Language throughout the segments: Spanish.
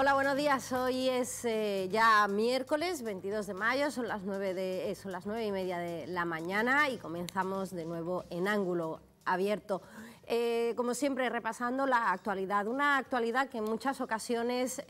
Hola, buenos días. Hoy es eh, ya miércoles 22 de mayo, son las, 9 de, eh, son las 9 y media de la mañana y comenzamos de nuevo en ángulo abierto. Eh, como siempre, repasando la actualidad, una actualidad que en muchas ocasiones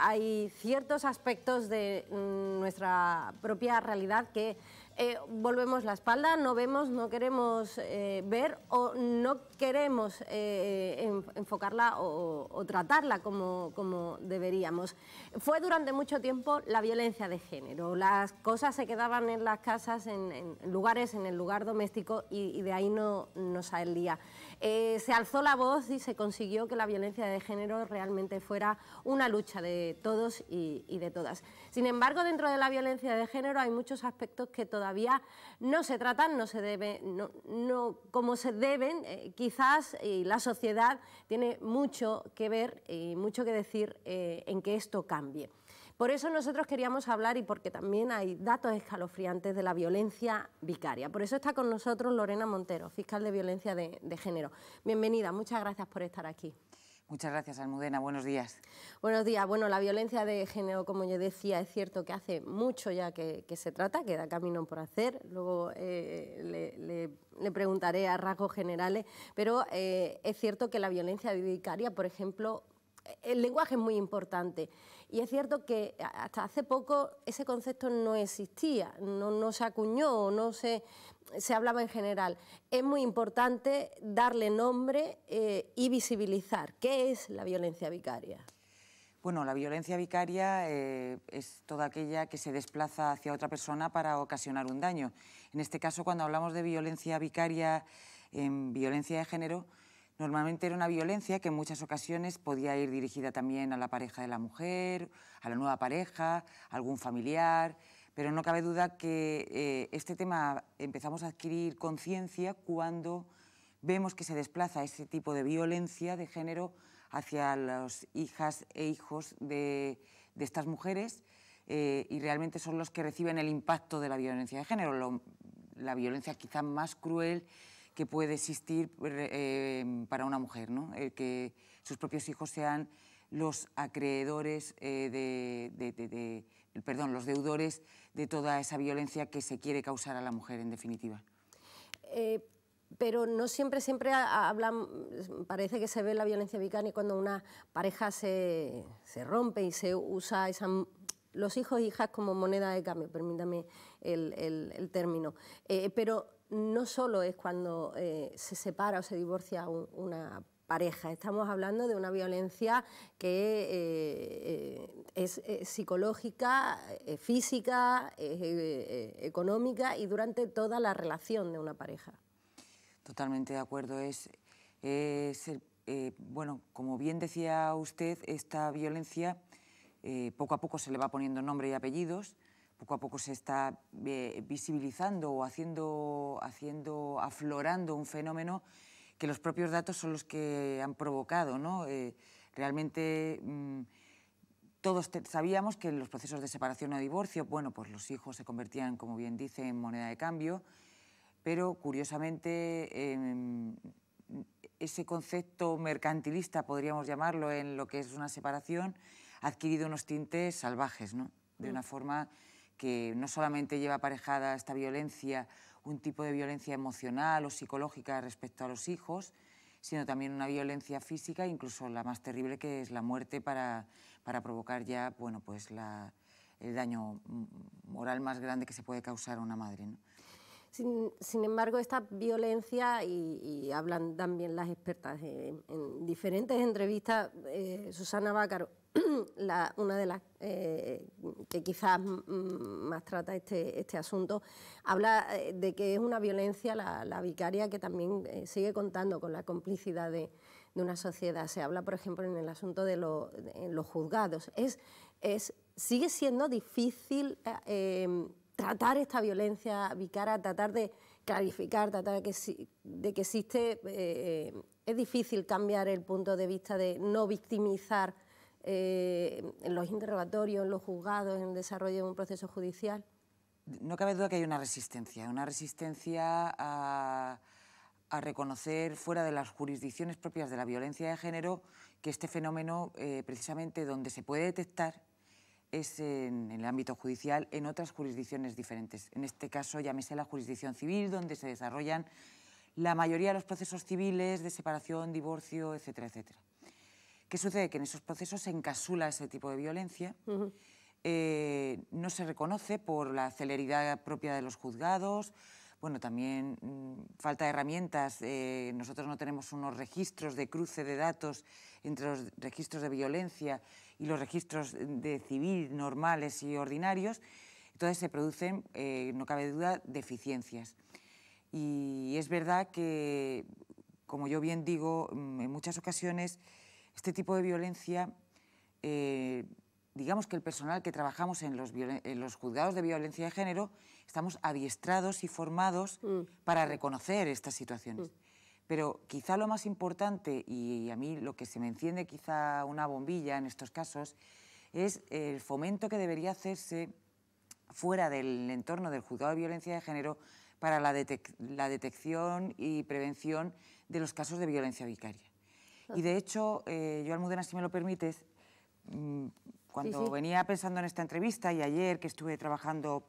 hay ciertos aspectos de mm, nuestra propia realidad que eh, volvemos la espalda, no vemos, no queremos eh, ver o no queremos eh, enfocarla o, tratarla como, deberíamos. Fue durante mucho tiempo la violencia de género. Las cosas se quedaban en las casas, en, lugares, en el lugar doméstico y, de ahí no, no salía. Eh, se alzó la voz y se consiguió que la violencia de género realmente fuera una lucha de todos y, de todas. Sin embargo, dentro de la violencia de género hay muchos aspectos que todavía no se tratan, no se deben, no, como se deben, eh, quizás, y la sociedad tiene mucho que ver y mucho que decir eh, en que esto cambie. Por eso nosotros queríamos hablar y porque también hay datos escalofriantes de la violencia vicaria. Por eso está con nosotros Lorena Montero, fiscal de violencia de, género. Bienvenida, muchas gracias por estar aquí. Muchas gracias, Almudena. Buenos días. Buenos días. Bueno, la violencia de género, como yo decía, es cierto que hace mucho ya que, se trata, ...que da camino por hacer. Luego eh, le, preguntaré a rasgos generales, pero eh, es cierto que la violencia vicaria, por ejemplo, eh, el lenguaje es muy importante. Y es cierto que hasta hace poco ese concepto no existía, no, se acuñó, no se, se hablaba en general. Es muy importante darle nombre eh, y visibilizar qué es la violencia vicaria. Bueno, la violencia vicaria eh, es toda aquella que se desplaza hacia otra persona para ocasionar un daño. En este caso, cuando hablamos de violencia vicaria en violencia de género, Normalmente era una violencia que en muchas ocasiones podía ir dirigida también a la pareja de la mujer, a la nueva pareja, a algún familiar, pero no cabe duda que eh, este tema empezamos a adquirir conciencia cuando vemos que se desplaza ese tipo de violencia de género hacia las hijas e hijos de, estas mujeres eh, y realmente son los que reciben el impacto de la violencia de género, la violencia quizá más cruel que puede existir em, para una mujer, ¿no? El que sus propios hijos sean los acreedores eh, de, perdón, los deudores de toda esa violencia que se quiere causar a la mujer, en definitiva. Eh, pero no siempre, siempre hablan, parece que se ve la violencia vicaria cuando una pareja se, rompe y se usa esa los hijos e hijas como moneda de cambio, permítame el, término. Eh, pero no solo es cuando eh, se separa o se divorcia una pareja, estamos hablando de una violencia que eh, eh, es psicológica, física, económica y durante toda la relación de una pareja. Totalmente de acuerdo, es, bueno, como bien decía usted, esta violencia poco a poco se le va poniendo nombre y apellidos, poco a poco se está eh, visibilizando o haciendo, haciendo, aflorando un fenómeno que los propios datos son los que han provocado. ¿no? Eh, realmente mm, todos sabíamos que en los procesos de separación o divorcio, bueno, pues los hijos se convertían, como bien dice, en moneda de cambio, pero curiosamente em, ese concepto mercantilista, podríamos llamarlo, en lo que es una separación, ha adquirido unos tintes salvajes, ¿no? de mm. una forma que no solamente lleva aparejada esta violencia, un tipo de violencia emocional o psicológica respecto a los hijos, sino también una violencia física, incluso la más terrible que es la muerte para, para provocar ya bueno, pues el daño moral más grande que se puede causar a una madre. Sin, embargo, esta violencia, y, hablan también las expertas en, diferentes entrevistas, eh, Susana Bácaro, una de las eh, que quizás mm, mm, más trata este, este asunto, habla eh, de que es una violencia la, vicaria que también eh, sigue contando con la complicidad de, una sociedad. Se habla, por ejemplo, en el asunto de, los juzgados. Es, sigue siendo difícil em, tratar esta violencia vicaria, tratar de clarificar, tratar de que, de que existe... es difícil cambiar el punto de vista de no victimizar eh, en los interrogatorios, en los juzgados, en el desarrollo de un proceso judicial? No cabe duda que hay una resistencia, una resistencia a, reconocer fuera de las jurisdicciones propias de la violencia de género que este fenómeno, eh, precisamente donde se puede detectar, es en, el ámbito judicial en otras jurisdicciones diferentes. En este caso, llámese la jurisdicción civil, donde se desarrollan la mayoría de los procesos civiles de separación, divorcio, etcétera, etcétera. ¿Qué sucede? Que en esos procesos se encasula ese tipo de violencia, eh, no se reconoce por la celeridad propia de los juzgados, bueno, también mm, falta de herramientas. Eh, nosotros no tenemos unos registros de cruce de datos entre los registros de violencia y los registros de civil normales y ordinarios. Entonces se producen, eh, no cabe duda, deficiencias. Y es verdad que, como yo bien digo, mm, en muchas ocasiones este tipo de violencia, eh, digamos que el personal que trabajamos en los, juzgados de violencia de género, estamos adiestrados y formados mm. para reconocer estas situaciones. Mm. Pero quizá lo más importante, y a mí lo que se me enciende quizá una bombilla en estos casos, es el fomento que debería hacerse fuera del entorno del juzgado de violencia de género para la detección y prevención de los casos de violencia vicaria. Y de hecho, eh, yo Almudena, si me lo permites, mm, cuando venía pensando en esta entrevista y ayer que estuve trabajando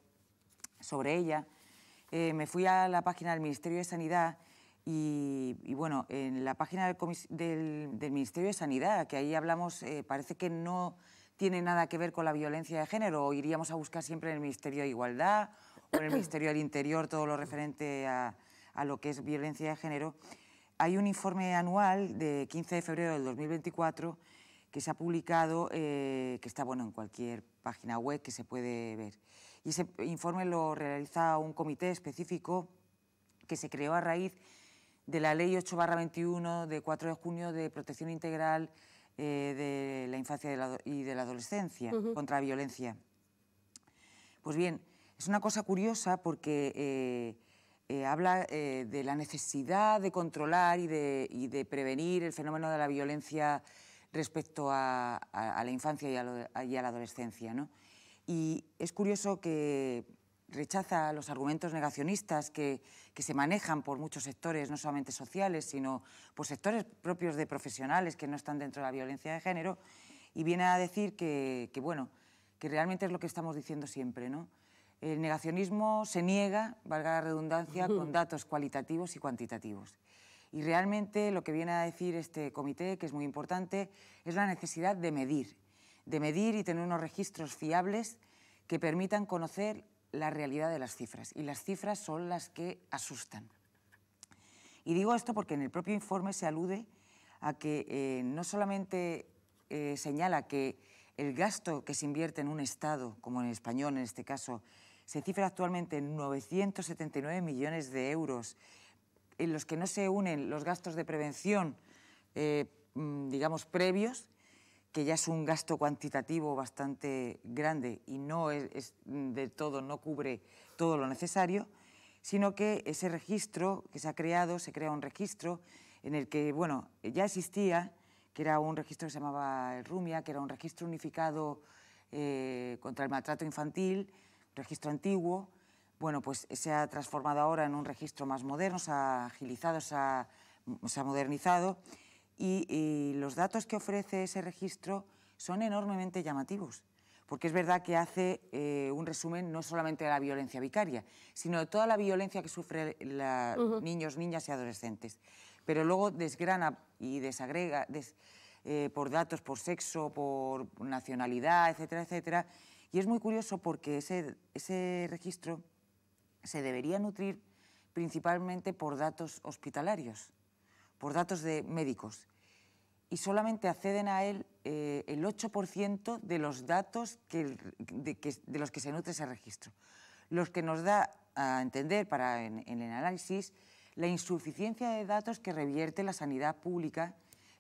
sobre ella, eh, me fui a la página del Ministerio de Sanidad y, bueno, en la página del, Ministerio de Sanidad, que ahí hablamos, eh, parece que no tiene nada que ver con la violencia de género, o iríamos a buscar siempre en el Ministerio de Igualdad o en el Ministerio del Interior todo lo referente a lo que es violencia de género hay un informe anual de 15 de febrero del 2024 que se ha publicado, eh, que está bueno, en cualquier página web que se puede ver. Y ese informe lo realiza un comité específico que se creó a raíz de la Ley 8-21 de 4 de junio de protección integral eh, de la infancia y de la adolescencia contra la violencia. Pues bien, es una cosa curiosa porque... Eh, eh, habla eh, de la necesidad de controlar y de, prevenir el fenómeno de la violencia respecto a, la infancia y a, la adolescencia. Y es curioso que rechaza los argumentos negacionistas que, se manejan por muchos sectores, no solamente sociales, sino por sectores propios de profesionales que no están dentro de la violencia de género, y viene a decir que, bueno, que realmente es lo que estamos diciendo siempre, ¿no? El negacionismo se niega, valga la redundancia, con datos cualitativos y cuantitativos. Y realmente lo que viene a decir este comité, que es muy importante, es la necesidad de medir, de medir y tener unos registros fiables que permitan conocer la realidad de las cifras. Y las cifras son las que asustan. Y digo esto porque en el propio informe se alude a que eh, no solamente eh, señala que el gasto que se invierte en un Estado, como en español en este caso, se cifra actualmente en 979 millones de euros, en los que no se unen los gastos de prevención, eh, mm, digamos, previos, que ya es un gasto cuantitativo bastante grande y no es, de todo, no cubre todo lo necesario, sino que ese registro que se ha creado, se crea un registro en el que, bueno, ya existía, que era un registro que se llamaba el Rumia, que era un registro unificado eh, contra el maltrato infantil, registro antiguo, bueno, pues se ha transformado ahora en un registro más moderno, se ha agilizado, se ha, modernizado y, los datos que ofrece ese registro son enormemente llamativos, porque es verdad que hace eh, un resumen no solamente de la violencia vicaria, sino de toda la violencia que sufren niños, niñas y adolescentes. Pero luego desgrana y desagrega eh, por datos, por sexo, por nacionalidad, etcétera, etcétera, y es muy curioso porque ese, registro se debería nutrir principalmente por datos hospitalarios, por datos de médicos. Y solamente acceden a él eh, el 8% de los datos de, los que se nutre ese registro. Los que nos da a entender para, en, el análisis la insuficiencia de datos que revierte la sanidad pública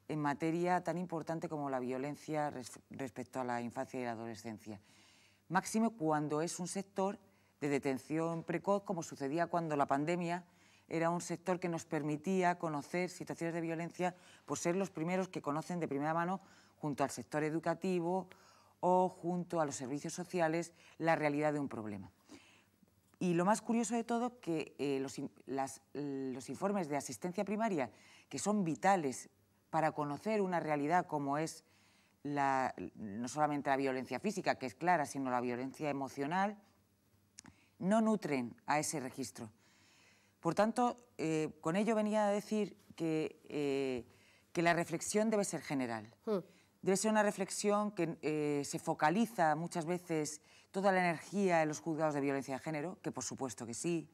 en materia tan importante como la violencia respecto a la infancia y la adolescencia. Máximo cuando es un sector de detención precoz, como sucedía cuando la pandemia era un sector que nos permitía conocer situaciones de violencia por ser los primeros que conocen de primera mano junto al sector educativo o junto a los servicios sociales la realidad de un problema. Y lo más curioso de todo, que eh, los informes de asistencia primaria, que son vitales para conocer una realidad como es no solamente la violencia física, que es clara, sino la violencia emocional, no nutren a ese registro. Por tanto, eh, con ello venía a decir que, eh, que la reflexión debe ser general. Hmm. Debe ser una reflexión que eh, se focaliza muchas veces toda la energía en los juzgados de violencia de género, que por supuesto que sí,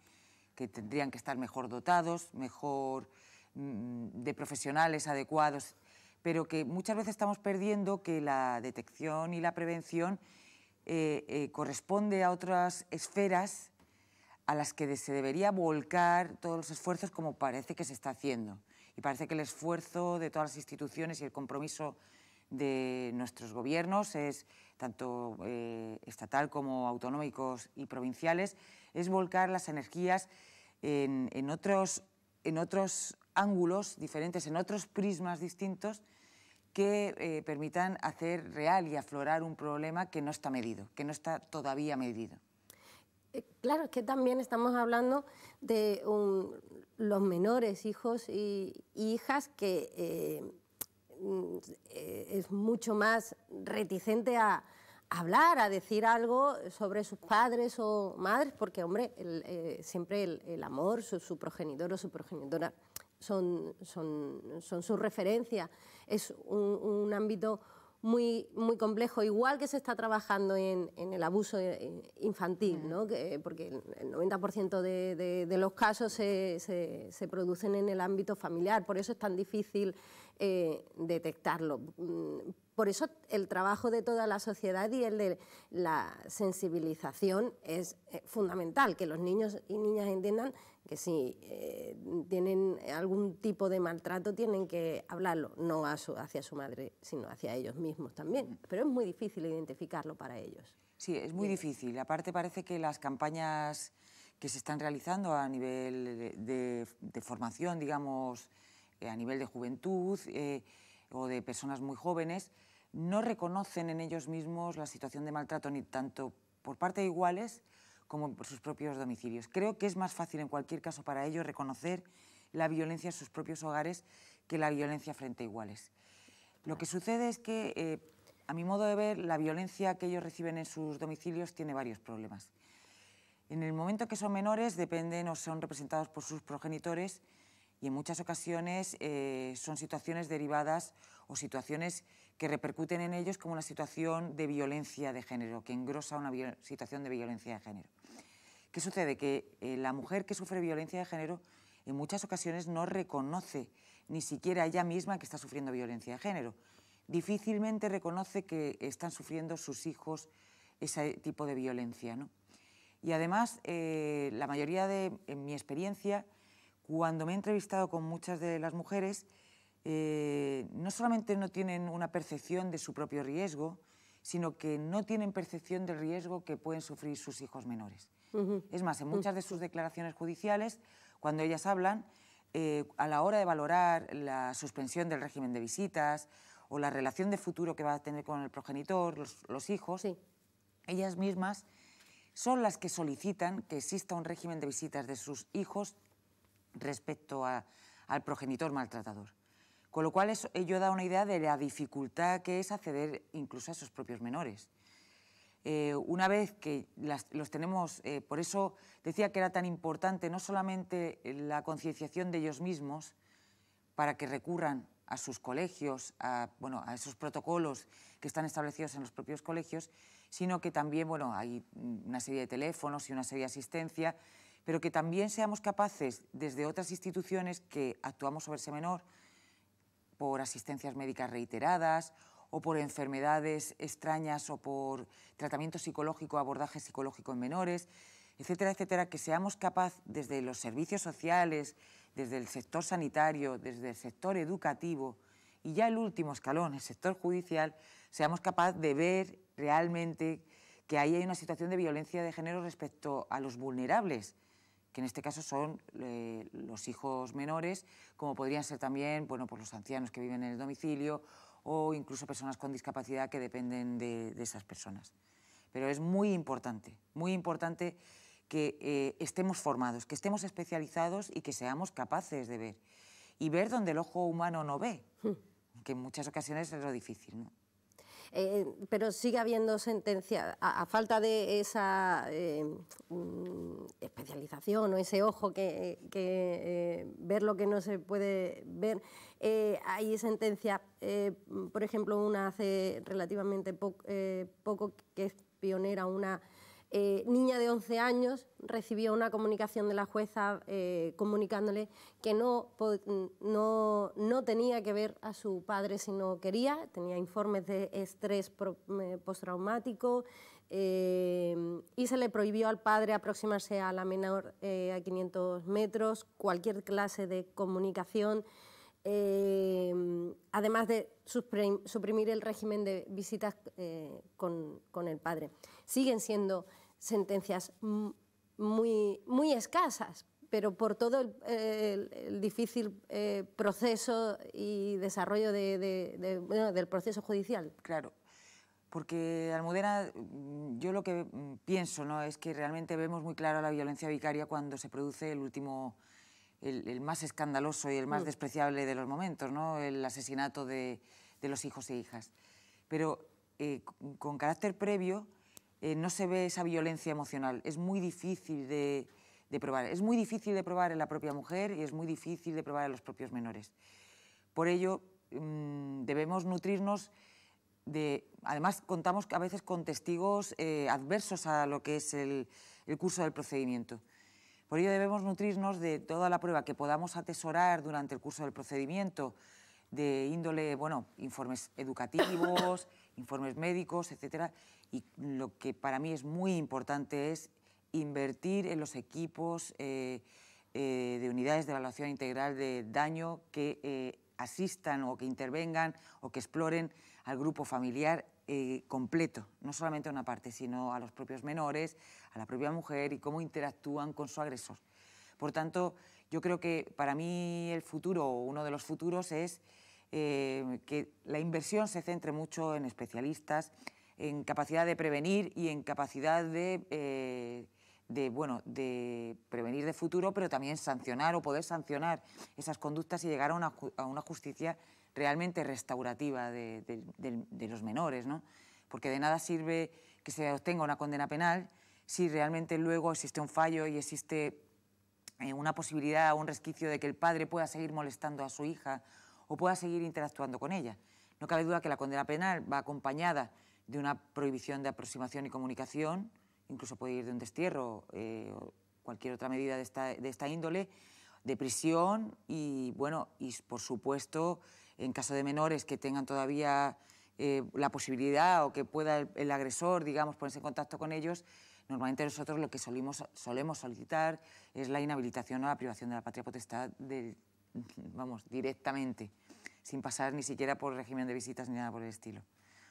que tendrían que estar mejor dotados, mejor mm, de profesionales adecuados pero que muchas veces estamos perdiendo que la detección y la prevención eh, eh, corresponde a otras esferas a las que se debería volcar todos los esfuerzos como parece que se está haciendo. Y parece que el esfuerzo de todas las instituciones y el compromiso de nuestros gobiernos, es, tanto eh, estatal como autonómicos y provinciales, es volcar las energías en, otros, en otros ángulos diferentes, en otros prismas distintos que eh, permitan hacer real y aflorar un problema que no está medido, que no está todavía medido. Eh, claro, es que también estamos hablando de los menores, hijos y, hijas, que eh, mm, es mucho más reticente a, hablar, a decir algo sobre sus padres o madres, porque, hombre, siempre el, amor, su, progenitor o su progenitora son, son, son sus referencias. Es un, ámbito muy, muy complejo, igual que se está trabajando en, en el abuso infantil, ¿no? porque el 90% de, los casos se, producen en el ámbito familiar, por eso es tan difícil eh, detectarlo. Mm, por eso el trabajo de toda la sociedad y el de la sensibilización es eh, fundamental, que los niños y niñas entiendan que si eh, tienen algún tipo de maltrato tienen que hablarlo, no hacia su madre, sino hacia ellos mismos también. Mm. Pero es muy difícil identificarlo para ellos. Sí, es muy difícil. Aparte parece que las campañas que se están realizando a nivel de, formación, digamos, eh, a nivel de juventud eh, o de personas muy jóvenes, no reconocen en ellos mismos la situación de maltrato ni tanto por parte de iguales como por sus propios domicilios. Creo que es más fácil en cualquier caso para ellos reconocer la violencia en sus propios hogares que la violencia frente a iguales. Lo que sucede es que, eh, a mi modo de ver, la violencia que ellos reciben en sus domicilios tiene varios problemas. En el momento que son menores, dependen o son representados por sus progenitores y en muchas ocasiones eh, son situaciones derivadas o situaciones que repercuten en ellos como una situación de violencia de género, que engrosa una situación de violencia de género. ¿Qué sucede? Que eh, la mujer que sufre violencia de género en muchas ocasiones no reconoce ni siquiera ella misma que está sufriendo violencia de género. Difícilmente reconoce que están sufriendo sus hijos ese tipo de violencia. Y además, eh, la mayoría de, en mi experiencia, cuando me he entrevistado con muchas de las mujeres, eh, no solamente no tienen una percepción de su propio riesgo, sino que no tienen percepción del riesgo que pueden sufrir sus hijos menores. Es más, en mm. muchas de sus declaraciones judiciales, cuando ellas hablan, eh, a la hora de valorar la suspensión del régimen de visitas o la relación de futuro que va a tener con el progenitor, los, hijos, ellas mismas son las que solicitan que exista un régimen de visitas de sus hijos respecto al progenitor maltratador. Con lo cual ello da una idea de la dificultad que es acceder incluso a sus propios menores. Eh, una vez que los tenemos, eh, por eso decía que era tan importante no solamente la concienciación de ellos mismos para que recurran a sus colegios, a, esos protocolos que están establecidos en los propios colegios, sino que también hay una serie de teléfonos y una serie de asistencia, pero que también seamos capaces desde otras instituciones que actuamos sobre ese menor por asistencias médicas reiteradas o por enfermedades extrañas o por tratamiento psicológico, abordaje psicológico en menores, etcétera, etcétera, que seamos capaces desde los servicios sociales, desde el sector sanitario, desde el sector educativo y ya el último escalón, el sector judicial, seamos capaces de ver realmente que ahí hay una situación de violencia de género respecto a los vulnerables, que en este caso son eh, los hijos menores, como podrían ser también bueno, pues los ancianos que viven en el domicilio o incluso personas con discapacidad que dependen de, esas personas. Pero es muy importante, muy importante que eh, estemos formados, que estemos especializados y que seamos capaces de ver. Y ver donde el ojo humano no ve, hmm. que en muchas ocasiones es lo difícil. ¿no? Eh, pero sigue habiendo sentencia a, falta de esa eh, mm, especialización o ese ojo que, eh, ver lo que no se puede ver, hay sentencias, por ejemplo, una hace relativamente poco que es pionera, una eh, niña de 11 años recibió una comunicación de la jueza eh, comunicándole que no, tenía que ver a su padre si no quería, tenía informes de estrés eh, postraumático y se le prohibió al padre aproximarse a la menor a 500 metros, cualquier clase de comunicación Em, además de suprimir el régimen de visitas eh, con, el padre. Siguen siendo sentencias muy, escasas, pero por todo el, difícil eh, proceso y desarrollo del proceso judicial. Claro, porque Almudena, mm, yo lo que mm, pienso ¿no? es que realmente vemos muy claro la violencia vicaria cuando se produce el último el, más escandaloso y el más mm. despreciable de los momentos, ¿no? el asesinato de, los hijos e hijas. Pero eh, con carácter previo eh, no se ve esa violencia emocional. Es muy difícil de, probar. Es muy difícil de probar en la propia mujer y es muy difícil de probar en los propios menores. Por ello, mm, debemos nutrirnos de... Además, contamos a veces con testigos eh, adversos a lo que es el curso del procedimiento. Por ello debemos nutrirnos de toda la prueba que podamos atesorar durante el curso del procedimiento, de índole, bueno, informes educativos, informes médicos, etcétera. Y lo que para mí es muy importante es invertir en los equipos eh, eh, de unidades de evaluación integral de daño que eh, asistan o que intervengan o que exploren al grupo familiar eh, completo, no solamente a una parte, sino a los propios menores, a la propia mujer y cómo interactúan con su agresor. Por tanto, yo creo que para mí el futuro, uno de los futuros, es eh, que la inversión se centre mucho en especialistas, en capacidad de prevenir y en capacidad eh, de, bueno, de prevenir de futuro, pero también sancionar o poder sancionar esas conductas y llegar a una, a una justicia realmente restaurativa de, los menores, ¿no? porque de nada sirve que se obtenga una condena penal si realmente luego existe un fallo y existe eh, una posibilidad o un resquicio de que el padre pueda seguir molestando a su hija o pueda seguir interactuando con ella. No cabe duda que la condena penal va acompañada de una prohibición de aproximación y comunicación, incluso puede ir de un destierro eh, o cualquier otra medida de esta, de esta índole, de prisión y, bueno, y por supuesto en caso de menores que tengan todavía eh, la posibilidad o que pueda el, agresor, digamos, ponerse en contacto con ellos, normalmente nosotros lo que solemos solicitar es la inhabilitación o la privación de la patria potestad, vamos, directamente, sin pasar ni siquiera por régimen de visitas ni nada por el estilo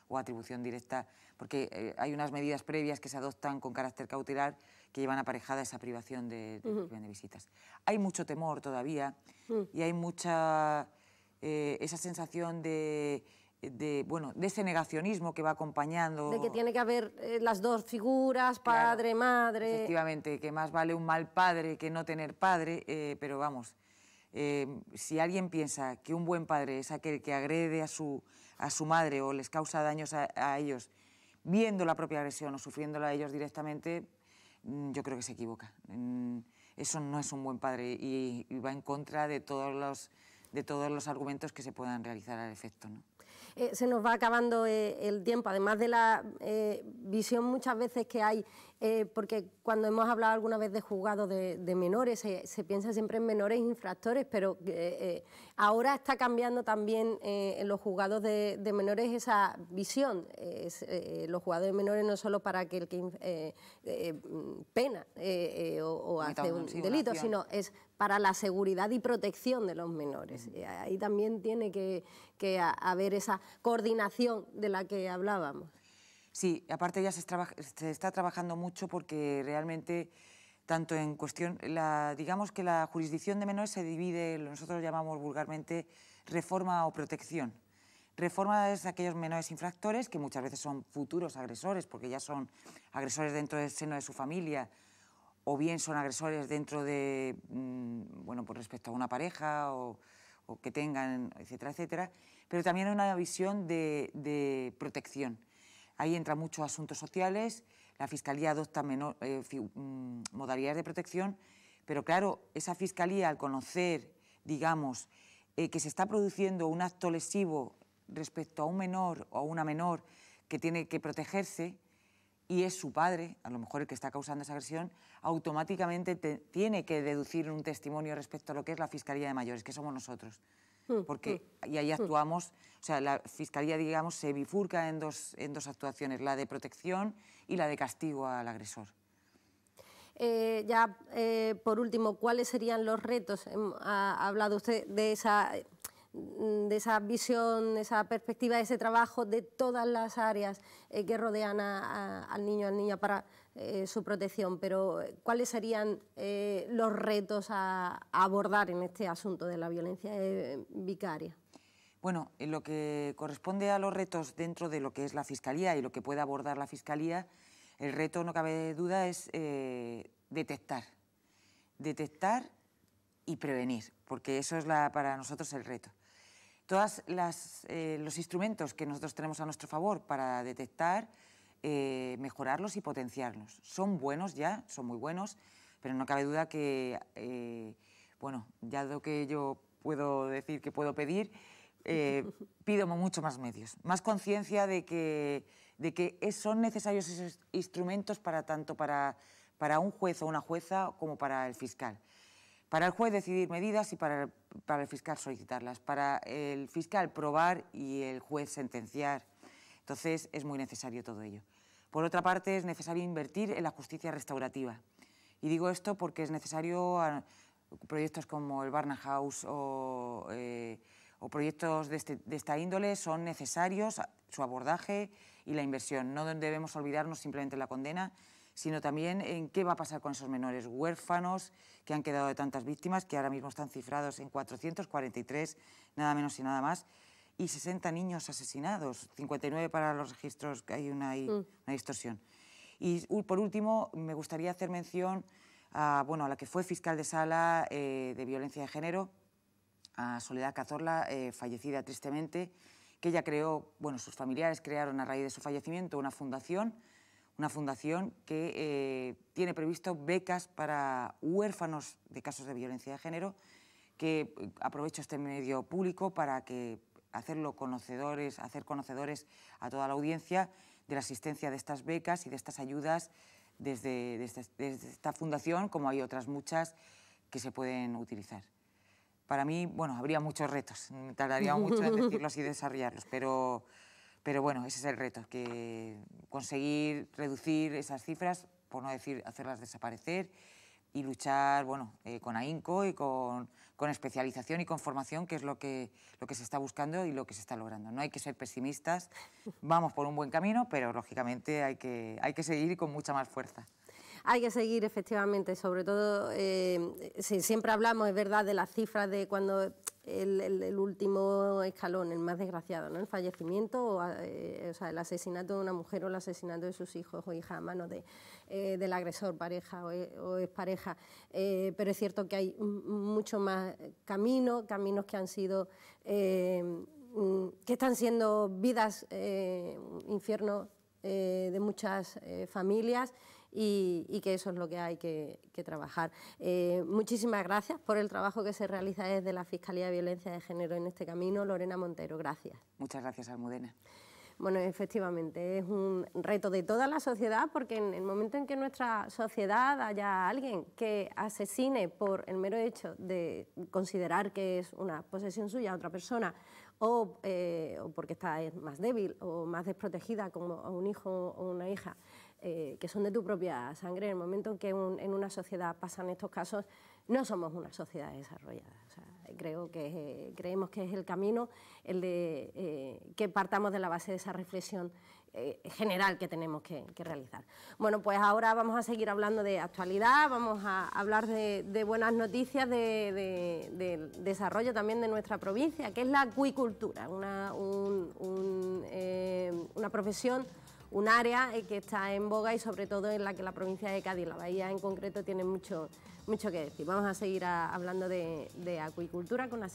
o atribución directa, porque eh, hay unas medidas previas que se adoptan con carácter cautelar que llevan aparejada esa privación de, visitas. Hay mucho temor todavía mm. y hay mucha eh, esa sensación de, bueno, de ese negacionismo que va acompañando. De que tiene que haber eh, las dos figuras, padre, madre. Efectivamente, que más vale un mal padre que no tener padre, eh, pero vamos, si alguien piensa que un buen padre es aquel que agrede a su, a su madre o les causa daños a, ellos, viendo la propia agresión o sufriéndola a ellos directamente, mm, yo creo que se equivoca. Mm, eso no es un buen padre y va en contra de todos los de todos los argumentos que se puedan realizar al efecto. ¿no? Eh, se nos va acabando eh, el tiempo, además de la eh, visión muchas veces que hay eh, porque cuando hemos hablado alguna vez de juzgados de, menores, se, piensa siempre en menores infractores, pero eh, eh, ahora está cambiando también en los juzgados de, menores esa visión. Es, los juzgados de menores no solo para aquel que pena o, hace un delito, sino es para la seguridad y protección de los menores. Mm. ahí también tiene que haber esa coordinación de la que hablábamos. Sí, aparte ya se, está trabajando mucho porque realmente tanto en cuestión, digamos que la jurisdicción de menores se divide, nosotros llamamos vulgarmente reforma o protección. Reforma es aquellos menores infractores que muchas veces son futuros agresores, porque ya son agresores dentro del seno de su familia, o bien son agresores dentro de, mm, bueno, por pues respecto a una pareja o, que tengan, etcétera, etcétera. Pero también hay una visión de protección Ahí entran muchos asuntos sociales, la Fiscalía adopta eh, mm, modalidades de protección, pero claro, esa Fiscalía al conocer, digamos, eh, que se está produciendo un acto lesivo respecto a un menor o a una menor que tiene que protegerse y es su padre, a lo mejor el que está causando esa agresión, automáticamente tiene que deducir un testimonio respecto a lo que es la Fiscalía de Mayores, que somos nosotros. Mm, porque y mm, ahí mm. actuamos, o sea, la Fiscalía, digamos, se bifurca en dos, en dos actuaciones, la de protección y la de castigo al agresor. Eh, ya, eh, por último, ¿cuáles serían los retos? Em, ha hablado usted de esa Mm, de esa visión, de esa perspectiva, de ese trabajo de todas las áreas eh, que rodean al niño, al niña para eh, su protección. Pero, eh, ¿cuáles serían los retos a, abordar en este asunto de la violencia vicaria? Bueno, en lo que corresponde a los retos dentro de lo que es la Fiscalía y lo que puede abordar la Fiscalía, el reto, no cabe duda, es detectar. Detectar y prevenir, porque eso es para nosotros el reto todos eh, los instrumentos que nosotros tenemos a nuestro favor para detectar, eh, mejorarlos y potenciarlos. Son buenos ya, son muy buenos, pero no cabe duda que, eh, bueno, ya lo que yo puedo decir que puedo pedir, pido mucho más medios, más conciencia de que, son necesarios esos instrumentos para tanto para un juez o una jueza como para el fiscal. Para el juez decidir medidas y para, el fiscal solicitarlas. Para el fiscal probar y el juez sentenciar. Entonces es muy necesario todo ello. Por otra parte, es necesario invertir en la justicia restaurativa. Y digo esto porque es necesario proyectos como el Barna House o, eh, proyectos este, de, esta índole son necesarios, su abordaje y la inversión. No debemos olvidarnos simplemente la condena, sino también en qué va a pasar con esos menores huérfanos que han quedado de tantas víctimas, que ahora mismo están cifrados en 443, nada menos y nada más, y 60 niños asesinados, 59 para los registros, que hay una, mm. distorsión. Y por último, me gustaría hacer mención a, bueno, a la que fue fiscal de sala eh, de violencia de género, a Soledad Cazorla, eh, fallecida tristemente, que ella creó, bueno, sus familiares crearon a raíz de su fallecimiento una fundación una fundación que eh, tiene previsto becas para huérfanos de casos de violencia de género, que eh, aprovecho este medio público para que hacerlo conocedores, hacer conocedores a toda la audiencia de la existencia de estas becas y de estas ayudas desde, desde esta fundación, como hay otras muchas que se pueden utilizar. Para mí, bueno, habría muchos retos, me tardaría mucho en decirlos y desarrollarlos, pero pero bueno, ese es el reto, que conseguir reducir esas cifras, por no decir hacerlas desaparecer, y luchar bueno, eh, con ahínco y con, especialización y con formación, que es lo que, lo que se está buscando y lo que se está logrando. No hay que ser pesimistas, vamos por un buen camino, pero lógicamente hay que, hay que seguir con mucha más fuerza. Hay que seguir, efectivamente, sobre todo, eh, siempre hablamos, es verdad, de las cifras de cuando el, último escalón, el más desgraciado, ¿no? el fallecimiento, eh, o, sea, el asesinato de una mujer o el asesinato de sus hijos o hija a manos de, eh, del agresor, pareja o, eh, expareja. pero es cierto que hay mucho más camino, caminos que han sido, que están siendo vidas, infierno de muchas familias y, que eso es lo que hay que, trabajar. Eh, muchísimas gracias por el trabajo que se realiza desde la Fiscalía de Violencia de Género en este camino. Lorena Montero, gracias. Muchas gracias, Almudena. Bueno, efectivamente, es un reto de toda la sociedad porque en el momento en que nuestra sociedad haya alguien que asesine por el mero hecho de considerar que es una posesión suya a otra persona o, eh, o porque está más débil o más desprotegida como a un hijo o una hija, eh, que son de tu propia sangre, en el momento en que en una sociedad pasan estos casos, no somos una sociedad desarrollada. creo que eh, creemos que es el camino el de eh, que partamos de la base de esa reflexión general que tenemos que, realizar. Bueno, pues ahora vamos a seguir hablando de actualidad, vamos a hablar de, buenas noticias de, del desarrollo también de nuestra provincia, que es la acuicultura, una, una profesión un área eh, que está en boga y sobre todo en la que la provincia de Cádiz, la bahía en concreto, tiene mucho, mucho que decir. Vamos a seguir hablando de, acuicultura con la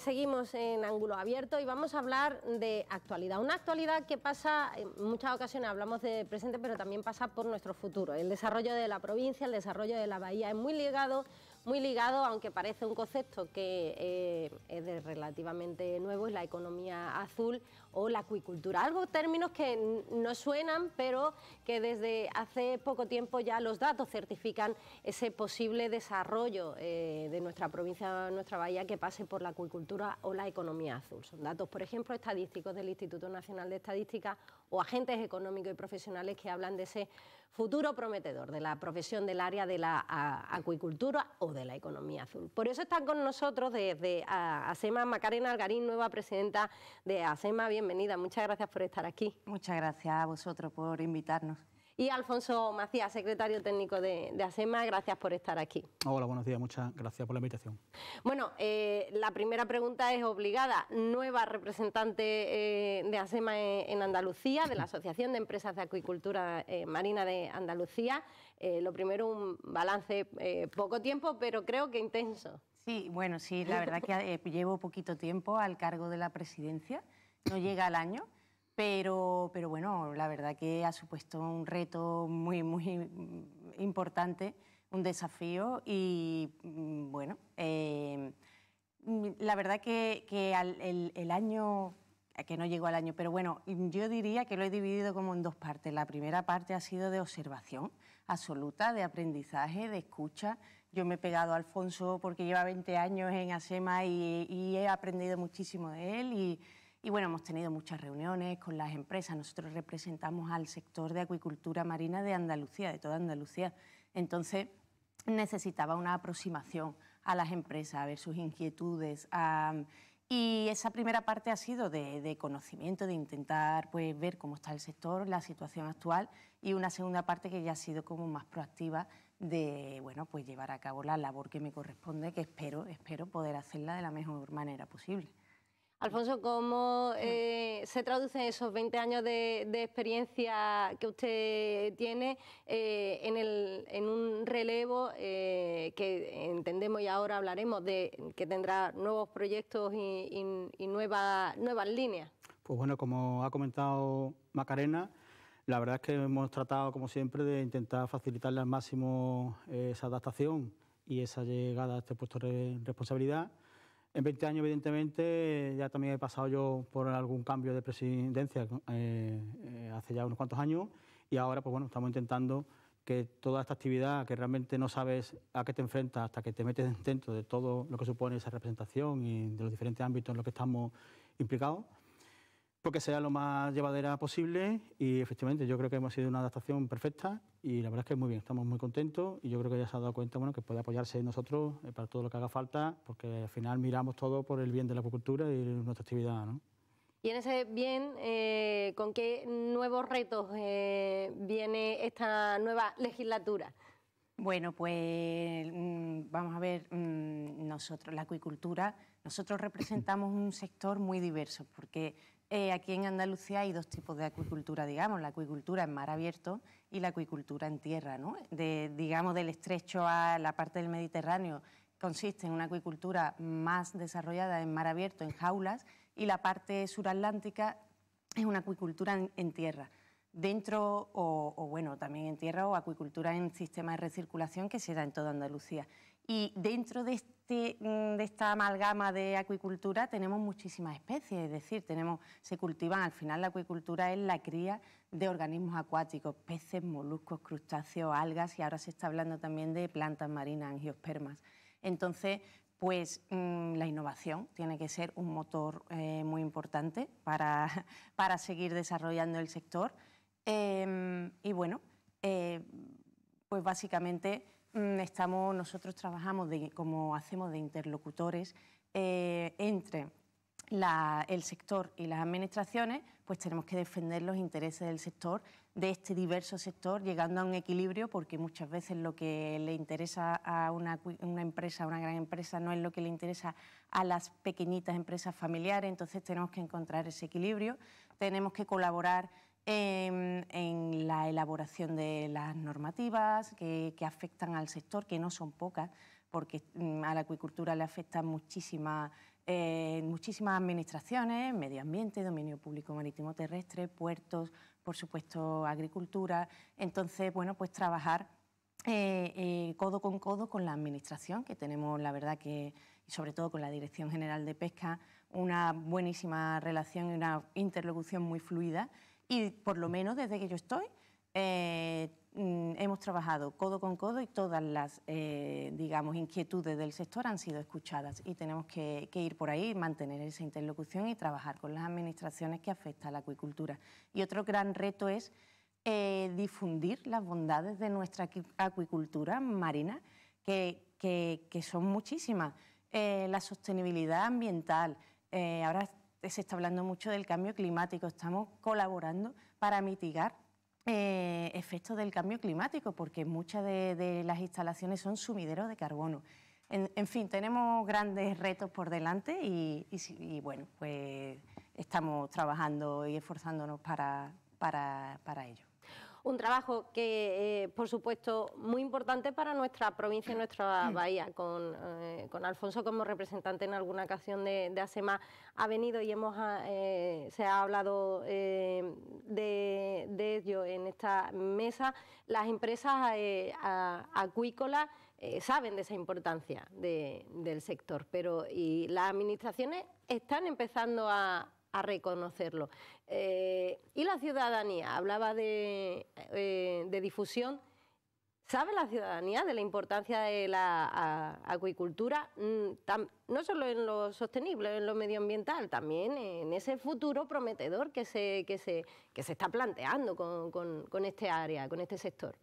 Pues seguimos en ángulo abierto y vamos a hablar de actualidad. Una actualidad que pasa, en muchas ocasiones hablamos de presente, pero también pasa por nuestro futuro. El desarrollo de la provincia, el desarrollo de la bahía es muy ligado muy ligado, aunque parece un concepto que eh, es de relativamente nuevo, es la economía azul o la acuicultura. Algo términos que no suenan, pero que desde hace poco tiempo ya los datos certifican ese posible desarrollo eh, de nuestra provincia, nuestra bahía, que pase por la acuicultura o la economía azul. Son datos, por ejemplo, estadísticos del Instituto Nacional de Estadística o agentes económicos y profesionales que hablan de ese futuro prometedor de la profesión del área de la acuicultura o de la economía azul. Por eso están con nosotros desde ASEMA Macarena Algarín, nueva presidenta de ASEMA. Bienvenida, muchas gracias por estar aquí. Muchas gracias a vosotros por invitarnos y Alfonso Macías, secretario técnico de, ASEMA. Gracias por estar aquí. Hola, buenos días, muchas gracias por la invitación. Bueno, eh, la primera pregunta es obligada. Nueva representante eh, de ASEMA e, en, Andalucía, de la Asociación de Empresas de Acuicultura eh, Marina de Andalucía. lo primero, un balance poco tiempo, pero creo que intenso. Sí, bueno, sí, la verdad que llevo poquito tiempo al cargo de la presidencia, no llega al año. Pero, pero bueno, la verdad que ha supuesto un reto muy, muy importante, un desafío y mm, bueno, eh, mm, la verdad que, el, año eh, que no llegó al año, pero bueno, yo diría que lo he dividido como en dos partes. La primera parte ha sido de observación absoluta, de aprendizaje, de escucha. Yo me he pegado a Alfonso porque lleva 20 años en ASEMA y, y he aprendido muchísimo de él y, y bueno, hemos tenido muchas reuniones con las empresas. Nosotros representamos al sector de acuicultura marina de Andalucía, de toda Andalucía. Entonces, necesitaba una aproximación a las empresas, a ver sus inquietudes. y esa primera parte ha sido de, de, conocimiento, de intentar pues, ver cómo está el sector, la situación actual, y una segunda parte que ya ha sido como más proactiva de bueno, pues llevar a cabo la labor que me corresponde, que espero, espero poder hacerla de la mejor manera posible. Alfonso, ¿cómo mm. eh, se traducen esos 20 años de, experiencia que usted tiene eh, en, un relevo eh, que entendemos y ahora hablaremos de que tendrá nuevos proyectos y, nuevas líneas? Pues bueno, como ha comentado Macarena, la verdad es que hemos tratado, como siempre, de intentar facilitarle al máximo esa adaptación y esa llegada a este puesto de responsabilidad en 20 años, evidentemente, ya también he pasado yo por algún cambio de presidencia eh, eh, hace ya unos cuantos años y ahora, pues bueno, estamos intentando que toda esta actividad que realmente no sabes a qué te enfrentas hasta que te metes dentro de todo lo que supone esa representación y de los diferentes ámbitos en los que estamos implicados, porque sea lo más llevadera posible y efectivamente yo creo que hemos sido una adaptación perfecta y la verdad es que es muy bien, estamos muy contentos y yo creo que ya se ha dado cuenta bueno, que puede apoyarse en nosotros eh, para todo lo que haga falta porque al final miramos todo por el bien de la acuicultura y nuestra actividad. ¿no? Y en ese bien, eh, ¿con qué nuevos retos eh, viene esta nueva legislatura? Bueno, pues mm, vamos a ver, mm, nosotros, la acuicultura, nosotros representamos un sector muy diverso, porque eh, aquí en Andalucía hay dos tipos de acuicultura, digamos, la acuicultura en mar abierto y la acuicultura en tierra, ¿no? digamos, del estrecho a la parte del Mediterráneo consiste en una acuicultura más desarrollada en mar abierto, en jaulas, y la parte suratlántica es una acuicultura en, tierra. Dentro, o, o, bueno, también en tierra, o acuicultura en sistema de recirculación que se da en toda Andalucía. Y dentro este, mm, de, esta amalgama de acuicultura tenemos muchísimas especies, es decir, se cultivan, al final la acuicultura es la cría de organismos acuáticos, peces, moluscos, crustáceos, algas y ahora se está hablando también de plantas marinas, angiospermas. Entonces, pues mm, la innovación tiene que ser un motor eh, muy importante para, seguir desarrollando el sector. Em, y bueno, eh, pues básicamente Mm, estamos, nosotros trabajamos como hacemos de interlocutores eh, entre el sector y las administraciones, pues tenemos que defender los intereses del sector, de este diverso sector, llegando a un equilibrio, porque muchas veces lo que le interesa a una, una empresa, a una gran empresa, no es lo que le interesa a las pequeñitas empresas familiares, entonces tenemos que encontrar ese equilibrio, tenemos que colaborar en, la elaboración de las normativas que, afectan al sector, que no son pocas, porque mm, a la acuicultura le afectan eh, muchísimas, administraciones, medio ambiente, dominio público marítimo terrestre, puertos, por supuesto agricultura. Entonces, bueno, pues trabajar eh, eh, codo con codo con la Administración, que tenemos, la verdad, que, sobre todo con la Dirección General de Pesca, una buenísima relación y una interlocución muy fluida y por lo menos desde que yo estoy, eh, mm, hemos trabajado codo con codo y todas las, eh, digamos, inquietudes del sector han sido escuchadas y tenemos que, ir por ahí, mantener esa interlocución y trabajar con las administraciones que afecta a la acuicultura. Y otro gran reto es eh, difundir las bondades de nuestra acuicultura marina, que, que son muchísimas. la sostenibilidad ambiental, ahora se está hablando mucho del cambio climático, estamos colaborando para mitigar eh, efectos del cambio climático, porque muchas de, las instalaciones son sumideros de carbono. En, fin, tenemos grandes retos por delante y, bueno, pues estamos trabajando y esforzándonos para, para ello un trabajo que, eh, por supuesto, muy importante para nuestra provincia y nuestra mm. bahía. Eh, con, Alfonso como representante en alguna ocasión de, ASEMA ha venido y hemos ah, eh, se ha hablado de, ello en esta mesa. Las empresas acuícolas saben de esa importancia del sector, pero y las administraciones están empezando a reconocerlo. Eh, y la ciudadanía, hablaba eh, de, difusión. ¿Sabe la ciudadanía de la importancia de la acuicultura, mm, no solo en lo sostenible, en lo medioambiental, también en ese futuro prometedor que se, se, está planteando con, este área, con este sector?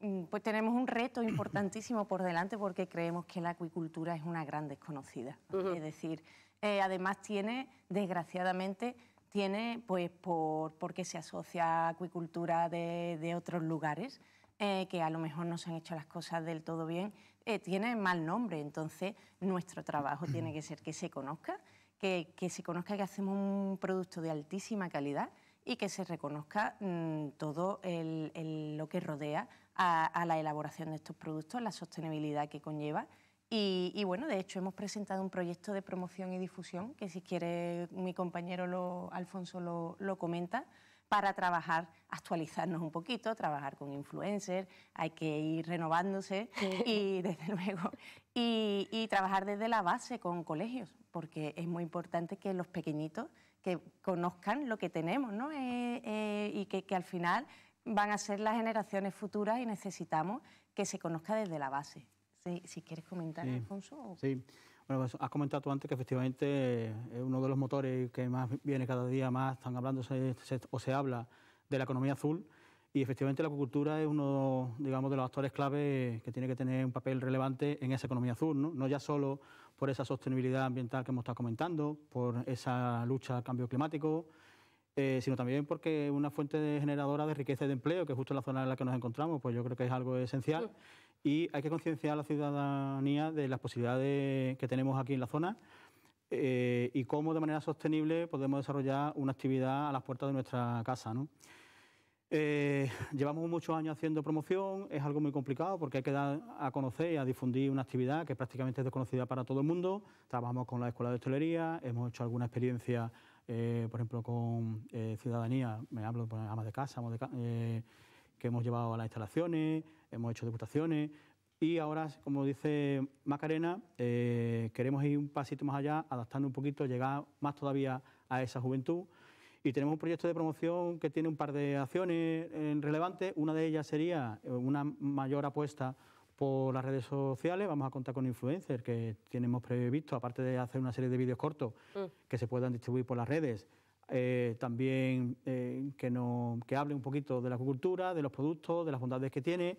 Mm, pues tenemos un reto importantísimo por delante porque creemos que la acuicultura es una gran desconocida. Es decir, eh, además tiene, desgraciadamente, tiene, pues por, porque se asocia a acuicultura de, otros lugares, eh, que a lo mejor no se han hecho las cosas del todo bien, eh, tiene mal nombre. Entonces, nuestro trabajo tiene que ser que se conozca, que, se conozca que hacemos un producto de altísima calidad y que se reconozca mm, todo lo que rodea a, la elaboración de estos productos, la sostenibilidad que conlleva y, bueno, de hecho hemos presentado un proyecto de promoción y difusión, que si quiere mi compañero Alfonso lo, comenta, para trabajar, actualizarnos un poquito, trabajar con influencers, hay que ir renovándose y desde luego, y, trabajar desde la base con colegios, porque es muy importante que los pequeñitos que conozcan lo que tenemos, ¿no? Eh, eh, y que al final van a ser las generaciones futuras y necesitamos que se conozca desde la base. Este, si quieres comentar, Alfonso. Sí, bueno, pues, has comentado antes que efectivamente es eh, uno de los motores que más viene cada día más, están hablando se, o se habla de la economía azul. Y efectivamente la acuicultura es uno, digamos, de los actores clave que tiene que tener un papel relevante en esa economía azul, ¿no? no ya solo por esa sostenibilidad ambiental que hemos estado comentando, por esa lucha al cambio climático, eh, sino también porque es una fuente generadora de riqueza y de empleo, que es justo la zona en la que nos encontramos, pues yo creo que es algo esencial y hay que concienciar a la ciudadanía de las posibilidades que tenemos aquí en la zona eh, y cómo de manera sostenible podemos desarrollar una actividad a las puertas de nuestra casa. Eh, llevamos muchos años haciendo promoción, es algo muy complicado porque hay que dar a conocer y a difundir una actividad que prácticamente es desconocida para todo el mundo. Trabajamos con la Escuela de Hostelería, hemos hecho alguna experiencia, eh, por ejemplo, con ciudadanía, me hablo de pues, amas de casa, que hemos llevado a las instalaciones, hemos hecho deputaciones y ahora, como dice Macarena, eh, queremos ir un pasito más allá, adaptando un poquito, llegar más todavía a esa juventud. Y tenemos un proyecto de promoción que tiene un par de acciones eh, relevantes. Una de ellas sería eh, una mayor apuesta por las redes sociales. Vamos a contar con influencers que tenemos previsto, aparte de hacer una serie de vídeos cortos mm. que se puedan distribuir por las redes eh, también eh, que, que hable un poquito de la acuicultura, de los productos, de las bondades que tiene,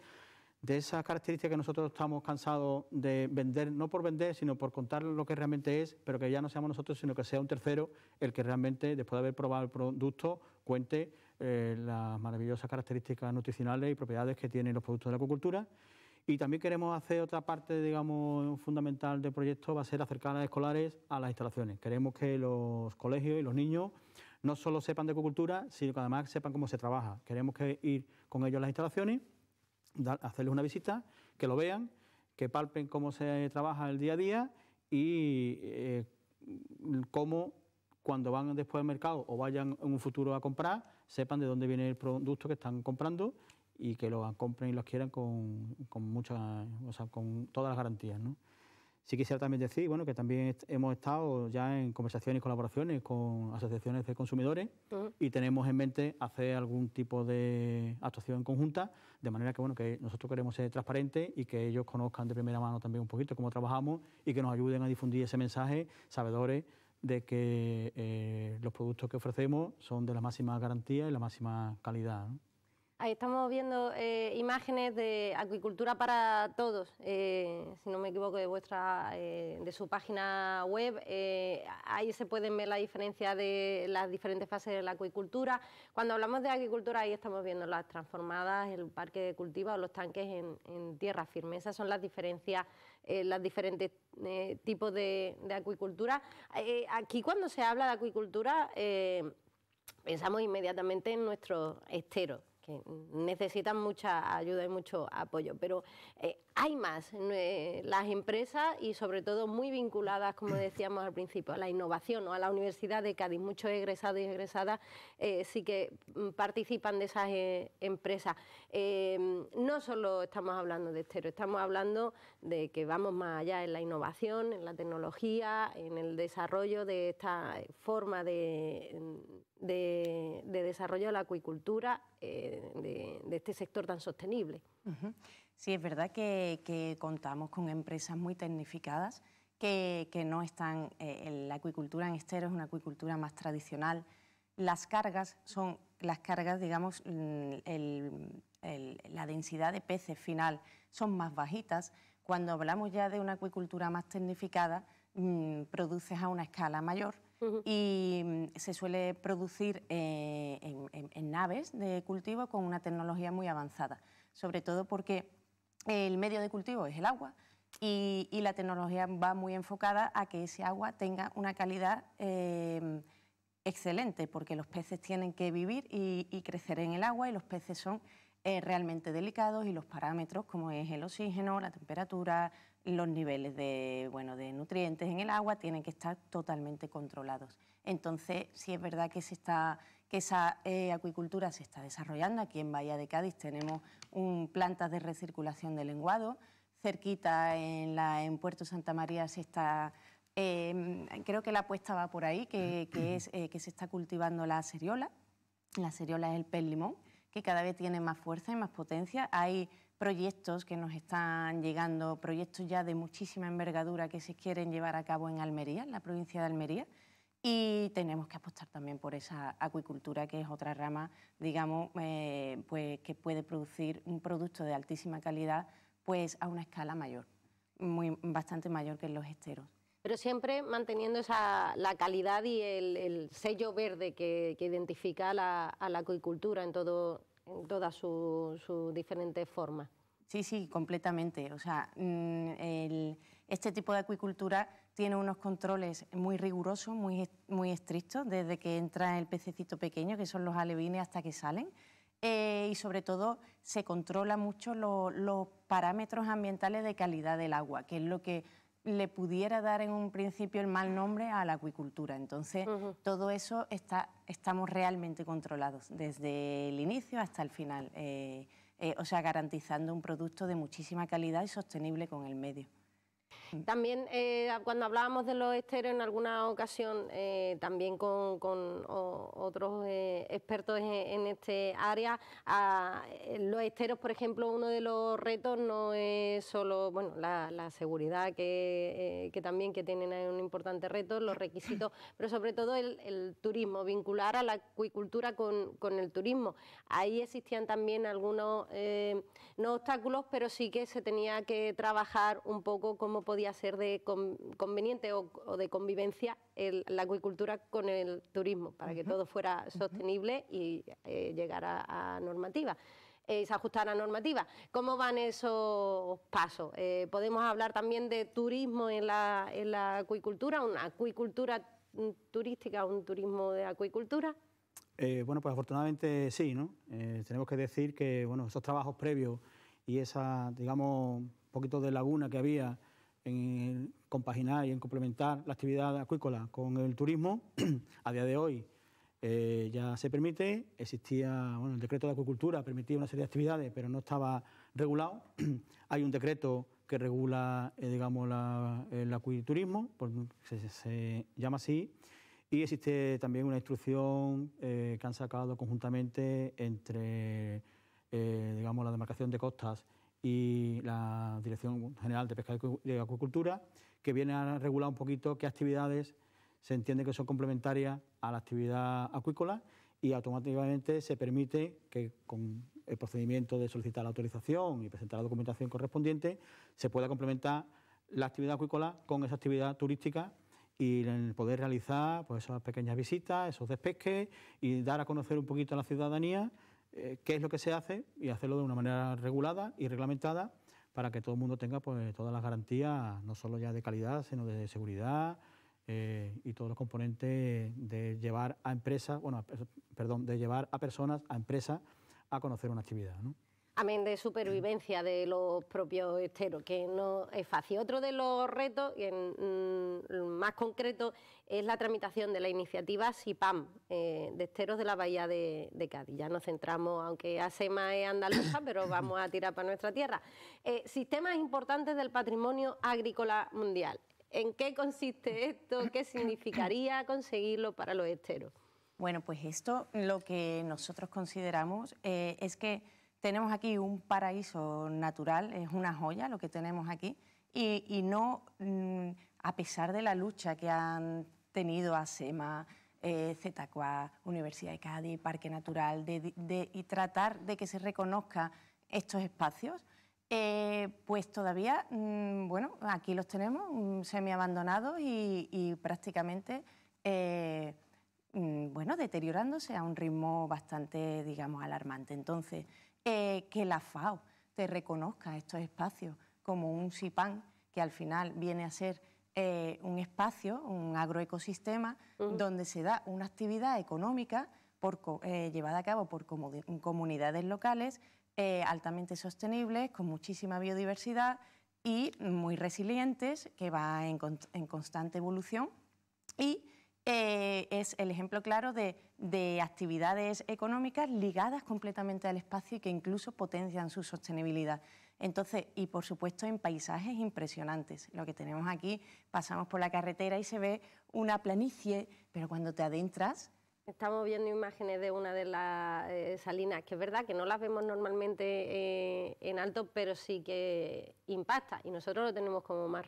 de esas características que nosotros estamos cansados de vender, no por vender, sino por contar lo que realmente es, pero que ya no seamos nosotros, sino que sea un tercero el que realmente, después de haber probado el producto, cuente eh, las maravillosas características nutricionales y propiedades que tienen los productos de la acuicultura. Y también queremos hacer otra parte, digamos, fundamental del proyecto, va a ser acercar a escolares a las instalaciones. Queremos que los colegios y los niños no solo sepan de ecocultura, sino que además sepan cómo se trabaja. Queremos que ir con ellos a las instalaciones, hacerles una visita, que lo vean, que palpen cómo se trabaja el día a día y eh, cómo cuando van después al mercado o vayan en un futuro a comprar, sepan de dónde viene el producto que están comprando y que lo compren y los quieran con, con, o sea, con todas las garantías. ¿no? Sí quisiera también decir bueno, que también hemos estado ya en conversaciones y colaboraciones con asociaciones de consumidores y tenemos en mente hacer algún tipo de actuación conjunta, de manera que, bueno, que nosotros queremos ser transparentes y que ellos conozcan de primera mano también un poquito cómo trabajamos y que nos ayuden a difundir ese mensaje, sabedores de que eh, los productos que ofrecemos son de la máxima garantía y la máxima calidad. ¿no? Ahí estamos viendo eh, imágenes de acuicultura para todos, eh, si no me equivoco, de vuestra, eh, de su página web. ahí se pueden ver la diferencia de las diferentes fases de la acuicultura. Cuando hablamos de acuicultura ahí estamos viendo las transformadas, el parque de o los tanques en, tierra firme. Esas son las diferencias, los diferentes tipos de, de acuicultura. aquí cuando se habla de acuicultura pensamos inmediatamente en nuestro esteros, necesitan mucha ayuda y mucho apoyo. Pero eh, hay más. Eh, las empresas y sobre todo muy vinculadas, como mm. decíamos al principio, a la innovación o a la Universidad de Cádiz. Muchos egresados y egresadas eh, sí que mm, participan de esas eh, empresas. Em, no solo estamos hablando de estero, estamos hablando de que vamos más allá en la innovación, en la tecnología, en el desarrollo de esta forma de, desarrollo de la acuicultura, de, este sector tan sostenible. Sí, es verdad que, contamos con empresas muy tecnificadas que, no están. en eh, la acuicultura en estero es una acuicultura más tradicional. Las cargas son las cargas, digamos, mm, la densidad de peces final son más bajitas. Cuando hablamos ya de una acuicultura más tecnificada, mm, produces a una escala mayor y mm, se suele producir eh, en naves de cultivo con una tecnología muy avanzada, sobre todo porque el medio de cultivo es el agua y, la tecnología va muy enfocada a que ese agua tenga una calidad eh, excelente, porque los peces tienen que vivir y, crecer en el agua y los peces son eh, realmente delicados y los parámetros como es el oxígeno, la temperatura, los niveles de, bueno, de nutrientes en el agua tienen que estar totalmente controlados. Entonces, si es verdad que, se está, que esa eh, acuicultura se está desarrollando. Aquí en Bahía de Cádiz tenemos plantas de recirculación de lenguado. Cerquita en, la, en Puerto Santa María se está em, creo que la apuesta va por ahí, que, es eh, que se está cultivando la seriola. La seriola es el pez limón, que cada vez tiene más fuerza y más potencia. Hay proyectos que nos están llegando, proyectos ya de muchísima envergadura que se quieren llevar a cabo en Almería, en la provincia de Almería. Y tenemos que apostar también por esa acuicultura, que es otra rama, digamos, eh, pues que puede producir un producto de altísima calidad, pues a una escala mayor, muy, bastante mayor que en los esteros. Pero siempre manteniendo esa, la calidad y el, sello verde que, identifica a la acuicultura en, todo, en todas sus diferentes formas. Sí, sí, completamente. O sea, mm, este tipo de acuicultura tiene unos controles muy rigurosos, muy, muy estrictos, desde que entra el pececito pequeño, que son los alevines, hasta que salen. Eh, y sobre todo se controla mucho los parámetros ambientales de calidad del agua, que es lo que le pudiera dar en un principio el mal nombre a la acuicultura. Entonces, todo eso está, estamos realmente controlados desde el inicio hasta el final, eh, eh, o sea, garantizando un producto de muchísima calidad y sostenible con el medio. También eh, cuando hablábamos de los esteros en alguna ocasión, eh, también con, otros eh, expertos en, este área, a, los esteros, por ejemplo, uno de los retos no es solo bueno, la, seguridad, que, también que tienen un importante reto, los requisitos, pero sobre todo el, turismo, vincular a la acuicultura con, el turismo. Ahí existían también algunos, no obstáculos, pero sí que se tenía que trabajar un poco cómo podía ser de conveniente o, de convivencia la acuicultura con el turismo, para que todo fuera sostenible y eh, llegara a normativa. Eh, se ajustara a normativa. ¿Cómo van esos pasos? Eh, podemos hablar también de turismo en la, acuicultura, una acuicultura mm, turística, un turismo de acuicultura. Eh, bueno, pues afortunadamente sí, ¿no? tenemos que decir que bueno, esos trabajos previos y esa, digamos, un poquito de laguna que había en compaginar y en complementar la actividad acuícola con el turismo. a día de hoy eh, ya se permite, existía, bueno, el decreto de acuicultura permitía una serie de actividades, pero no estaba regulado. Hay un decreto que regula, eh, digamos, el acuiturismo, se, llama así, y existe también una instrucción eh, que han sacado conjuntamente entre, digamos, la demarcación de costas y la Dirección General de Pesca y Acuicultura, que viene a regular un poquito qué actividades se entiende que son complementarias a la actividad acuícola y automáticamente se permite que con el procedimiento de solicitar la autorización y presentar la documentación correspondiente se pueda complementar la actividad acuícola con esa actividad turística y poder realizar pues, esas pequeñas visitas, esos despesques y dar a conocer un poquito a la ciudadanía eh, qué es lo que se hace y hacerlo de una manera regulada y reglamentada para que todo el mundo tenga pues, todas las garantías, no solo ya de calidad, sino de seguridad eh, y todos los componentes de llevar a empresas, bueno, perdón, de llevar a personas, a empresas, a conocer una actividad amén de supervivencia de los propios esteros, que no es fácil. Otro de los retos, y en, mm, más concreto, es la tramitación de la iniciativa SIPAM eh, de esteros de la Bahía de, Cádiz. Ya nos centramos, aunque ASEMA es andaluza, pero vamos a tirar para nuestra tierra. Eh, sistemas importantes del patrimonio agrícola mundial. ¿En qué consiste esto? ¿Qué significaría conseguirlo para los esteros? Bueno, pues esto lo que nosotros consideramos eh, es que tenemos aquí un paraíso natural, es una joya lo que tenemos aquí, y, no, mm, a pesar de la lucha que han tenido ASEMA, e eh, Universidad de Cádiz, Parque Natural, y tratar de que se reconozca estos espacios, eh, pues todavía, mm, bueno, aquí los tenemos semi mm, semiabandonados y, prácticamente, eh, bueno, deteriorándose a un ritmo bastante, digamos, alarmante. Entonces, eh, que la FAO te reconozca estos espacios como un SIPAN, que al final viene a ser eh, un espacio, un agroecosistema, donde se da una actividad económica eh, llevada a cabo por comunidades locales altamente sostenibles, con muchísima biodiversidad y muy resilientes, que va en, en constante evolución y eh, es el ejemplo claro de, actividades económicas ligadas completamente al espacio y que incluso potencian su sostenibilidad. Entonces, y por supuesto en paisajes impresionantes. Lo que tenemos aquí, pasamos por la carretera y se ve una planicie, pero cuando te adentras... Estamos viendo imágenes de una de las eh, salinas, que es verdad que no las vemos normalmente eh, en alto, pero sí que impacta y nosotros lo tenemos como más,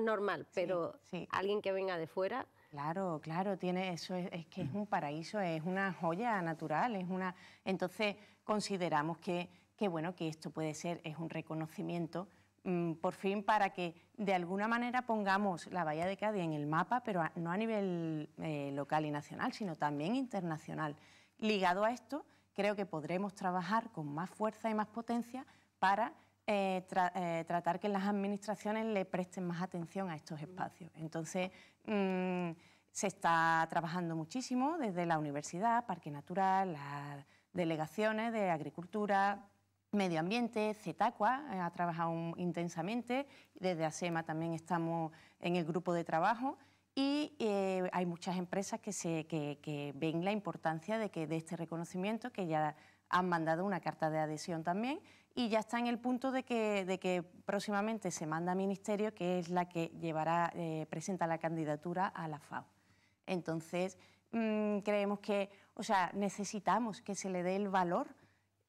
normal, pero alguien que venga de fuera Claro, claro, tiene eso es, que es un paraíso, es una joya natural, es una. Entonces consideramos que, bueno que esto puede ser es un reconocimiento mm, por fin para que de alguna manera pongamos la Bahía de Cádiz en el mapa, pero no a nivel eh, local y nacional, sino también internacional. Ligado a esto, creo que podremos trabajar con más fuerza y más potencia para eh, eh, tratar que las administraciones le presten más atención a estos espacios. Entonces, Mm, se está trabajando muchísimo desde la universidad, Parque Natural, las delegaciones de Agricultura, Medio Ambiente, CETACUA eh, ha trabajado intensamente, desde ASEMA también estamos en el grupo de trabajo y eh, hay muchas empresas que, que, ven la importancia de, que, de este reconocimiento, que ya han mandado una carta de adhesión también y ya está en el punto de que, próximamente se manda a Ministerio, que es la que llevará, eh, presenta la candidatura a la FAO. Entonces, mm, creemos que, o sea, necesitamos que se le dé el valor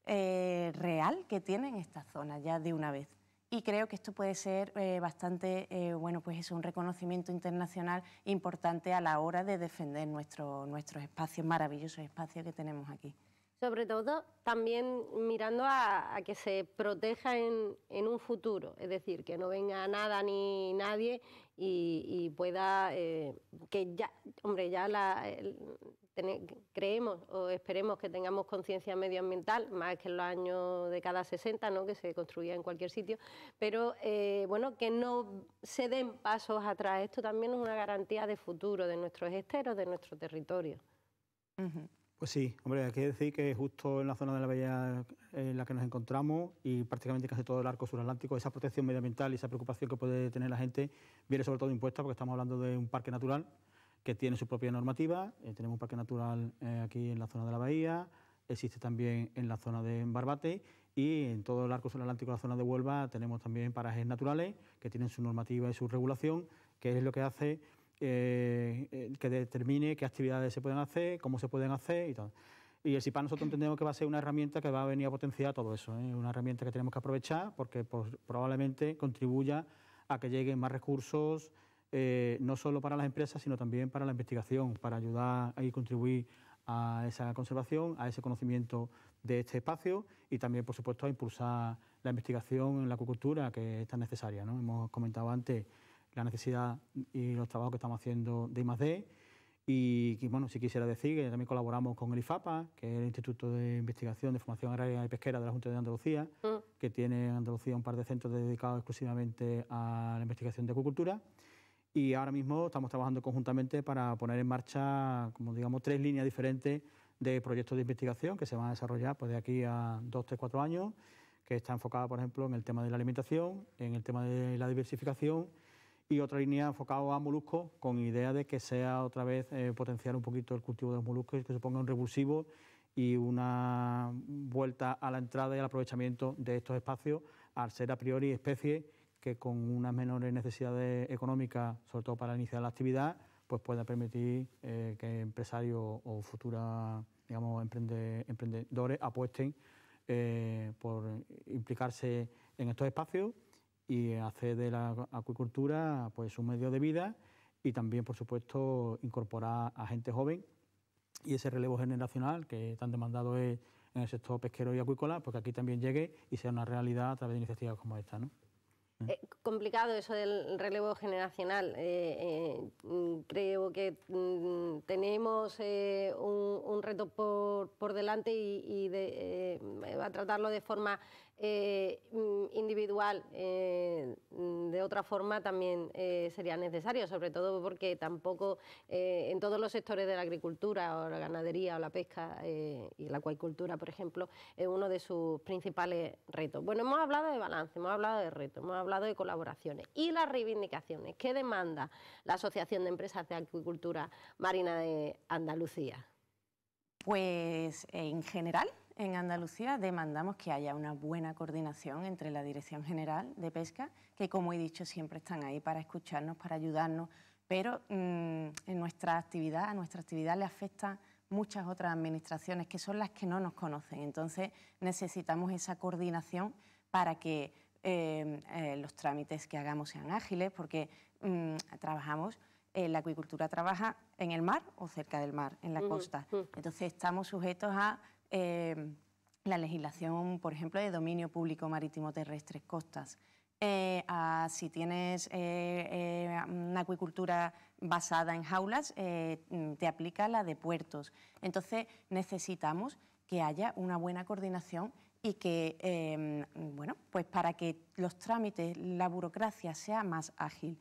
eh, real que tienen esta zona, ya de una vez. Y creo que esto puede ser eh, bastante, bueno, pues es un reconocimiento internacional importante a la hora de defender nuestro, nuestros espacios, maravillosos espacios que tenemos aquí. Sobre todo también mirando a, que se proteja en, un futuro, es decir, que no venga nada ni nadie y, pueda, eh, que ya, hombre, ya la, creemos o esperemos que tengamos conciencia medioambiental, más que en los años de cada 60, ¿no? que se construía en cualquier sitio, pero eh, bueno, que no se den pasos atrás. Esto también es una garantía de futuro de nuestros esteros, de nuestro territorio. Pues sí, hombre, hay que decir que justo en la zona de la bahía eh, en la que nos encontramos y prácticamente casi todo el arco suratlántico, esa protección medioambiental y esa preocupación que puede tener la gente viene sobre todo impuesta porque estamos hablando de un parque natural que tiene su propia normativa. Eh, tenemos un parque natural eh, aquí en la zona de la bahía, existe también en la zona de Barbate y en todo el arco suratlántico, la zona de Huelva, tenemos también parajes naturales que tienen su normativa y su regulación, que es lo que hace eh, que determine qué actividades se pueden hacer, cómo se pueden hacer y tal... Y el SIPA nosotros entendemos que va a ser una herramienta que va a venir a potenciar todo eso, ¿eh? una herramienta que tenemos que aprovechar porque pues, probablemente contribuya a que lleguen más recursos, eh, no solo para las empresas, sino también para la investigación, para ayudar y contribuir a esa conservación, a ese conocimiento de este espacio y también, por supuesto, a impulsar la investigación en la acuicultura que es tan necesaria. ¿no? Hemos comentado antes la necesidad y los trabajos que estamos haciendo de I+.D. Y, bueno, si quisiera decir que también colaboramos con el IFAPA, que es el Instituto de Investigación de Formación Agraria y Pesquera de la Junta de Andalucía, mm. que tiene en Andalucía un par de centros dedicados exclusivamente a la investigación de acuicultura. Y ahora mismo estamos trabajando conjuntamente para poner en marcha, como digamos, tres líneas diferentes de proyectos de investigación que se van a desarrollar pues, de aquí a dos, tres, cuatro años, que está enfocada, por ejemplo, en el tema de la alimentación, en el tema de la diversificación y otra línea enfocada a moluscos con idea de que sea otra vez eh, potenciar un poquito el cultivo de los moluscos que se ponga un revulsivo y una vuelta a la entrada y al aprovechamiento de estos espacios al ser a priori especies que con unas menores necesidades económicas, sobre todo para iniciar la actividad, pues pueda permitir eh, que empresarios o futuras digamos, emprendedores apuesten eh, por implicarse en estos espacios y hacer de la acuicultura pues, un medio de vida y también, por supuesto, incorporar a gente joven y ese relevo generacional que tan demandado es en el sector pesquero y acuícola, porque pues, aquí también llegue y sea una realidad a través de iniciativas como esta. ¿no? Eh, complicado eso del relevo generacional. Eh, eh, creo que mm, tenemos un, reto por, por delante y, de, va a tratarlo de forma eh, mm, individual eh, mm, de otra forma también eh, sería necesario, sobre todo porque tampoco en todos los sectores de la agricultura o la ganadería o la pesca y la acuicultura, por ejemplo, es uno de sus principales retos. Bueno, hemos hablado de balance, hemos hablado de retos, hemos hablado de colaboraciones y las reivindicaciones. ¿Qué demanda la Asociación de Empresas de Acuicultura Marina de Andalucía? Pues en general en Andalucía demandamos que haya una buena coordinación entre la Dirección General de Pesca, que como he dicho siempre están ahí para escucharnos, para ayudarnos, pero mm, en nuestra actividad, a nuestra actividad le afecta muchas otras administraciones que son las que no nos conocen. Entonces necesitamos esa coordinación para que eh, eh, los trámites que hagamos sean ágiles, porque mm, trabajamos eh, la acuicultura trabaja en el mar o cerca del mar, en la costa. Entonces estamos sujetos a Em, la legislación, por ejemplo, de dominio público marítimo terrestre, costas, eh, si tienes eh, eh, una acuicultura basada en jaulas, te aplica la de puertos. Entonces necesitamos que haya una buena coordinación y que, em, bueno, pues para que los trámites, la burocracia sea más ágil.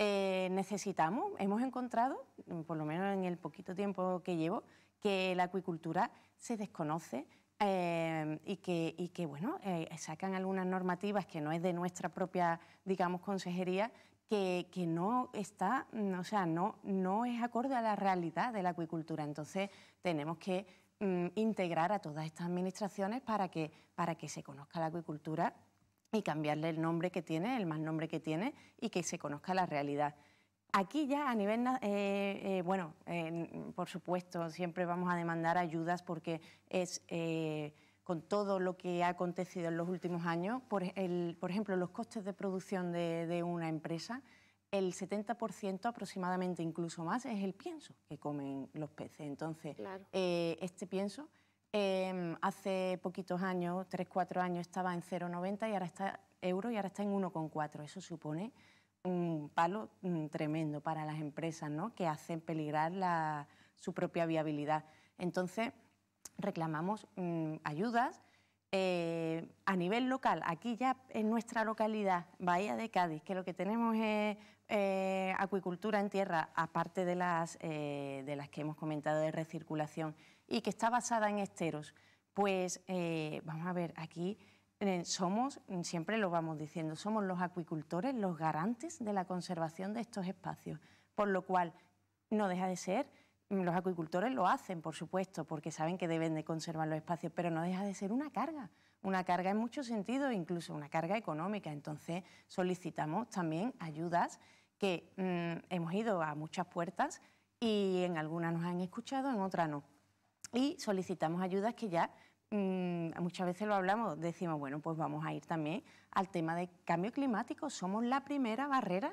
necesitamos, hemos encontrado, por lo menos en el poquito tiempo que llevo, que la acuicultura se desconoce eh, y, que, y, que, bueno, eh, sacan algunas normativas que no es de nuestra propia, digamos, consejería, que, no está, mm, o sea, no, es acorde a la realidad de la acuicultura. Entonces, tenemos que mm, integrar a todas estas administraciones para que, para que se conozca la acuicultura y cambiarle el nombre que tiene, el mal nombre que tiene, y que se conozca la realidad. Aquí ya a nivel, eh, eh, bueno, por supuesto, siempre vamos a demandar ayudas porque es eh, con todo lo que ha acontecido en los últimos años, por, e, ejemplo, los costes de producción de, una empresa, el 70% aproximadamente, incluso más, es el pienso que comen los peces. Entonces, eh, este pienso em, hace poquitos años, 3-4 años, estaba en 0,90 y ahora está euro y ahora está en 1,4. Eso supone un palo mm, tremendo para las empresas, que hacen peligrar su propia viabilidad. Entonces, reclamamos mm, ayudas. Eh, a nivel local, aquí ya en nuestra localidad, Bahía de Cádiz, que lo que tenemos es eh, acuicultura en tierra, aparte de las, eh, de las que hemos comentado de recirculación, y que está basada en esteros, pues vamos a ver, aquí eh, somos, mm, siempre lo vamos diciendo, somos los acuicultores los garantes de la conservación de estos espacios, por lo cual no deja de ser, mm, los acuicultores lo hacen, por supuesto, porque saben que deben de conservar los espacios, pero no deja de ser una carga, una carga en muchos sentidos, incluso una carga económica. Entonces solicitamos también ayudas que mm, hemos ido a muchas puertas y en algunas nos han escuchado, en otras no. Y solicitamos ayudas que ya Mm, muchas veces lo hablamos, decimos, bueno, pues vamos a ir también al tema de cambio climático. Somos la primera barrera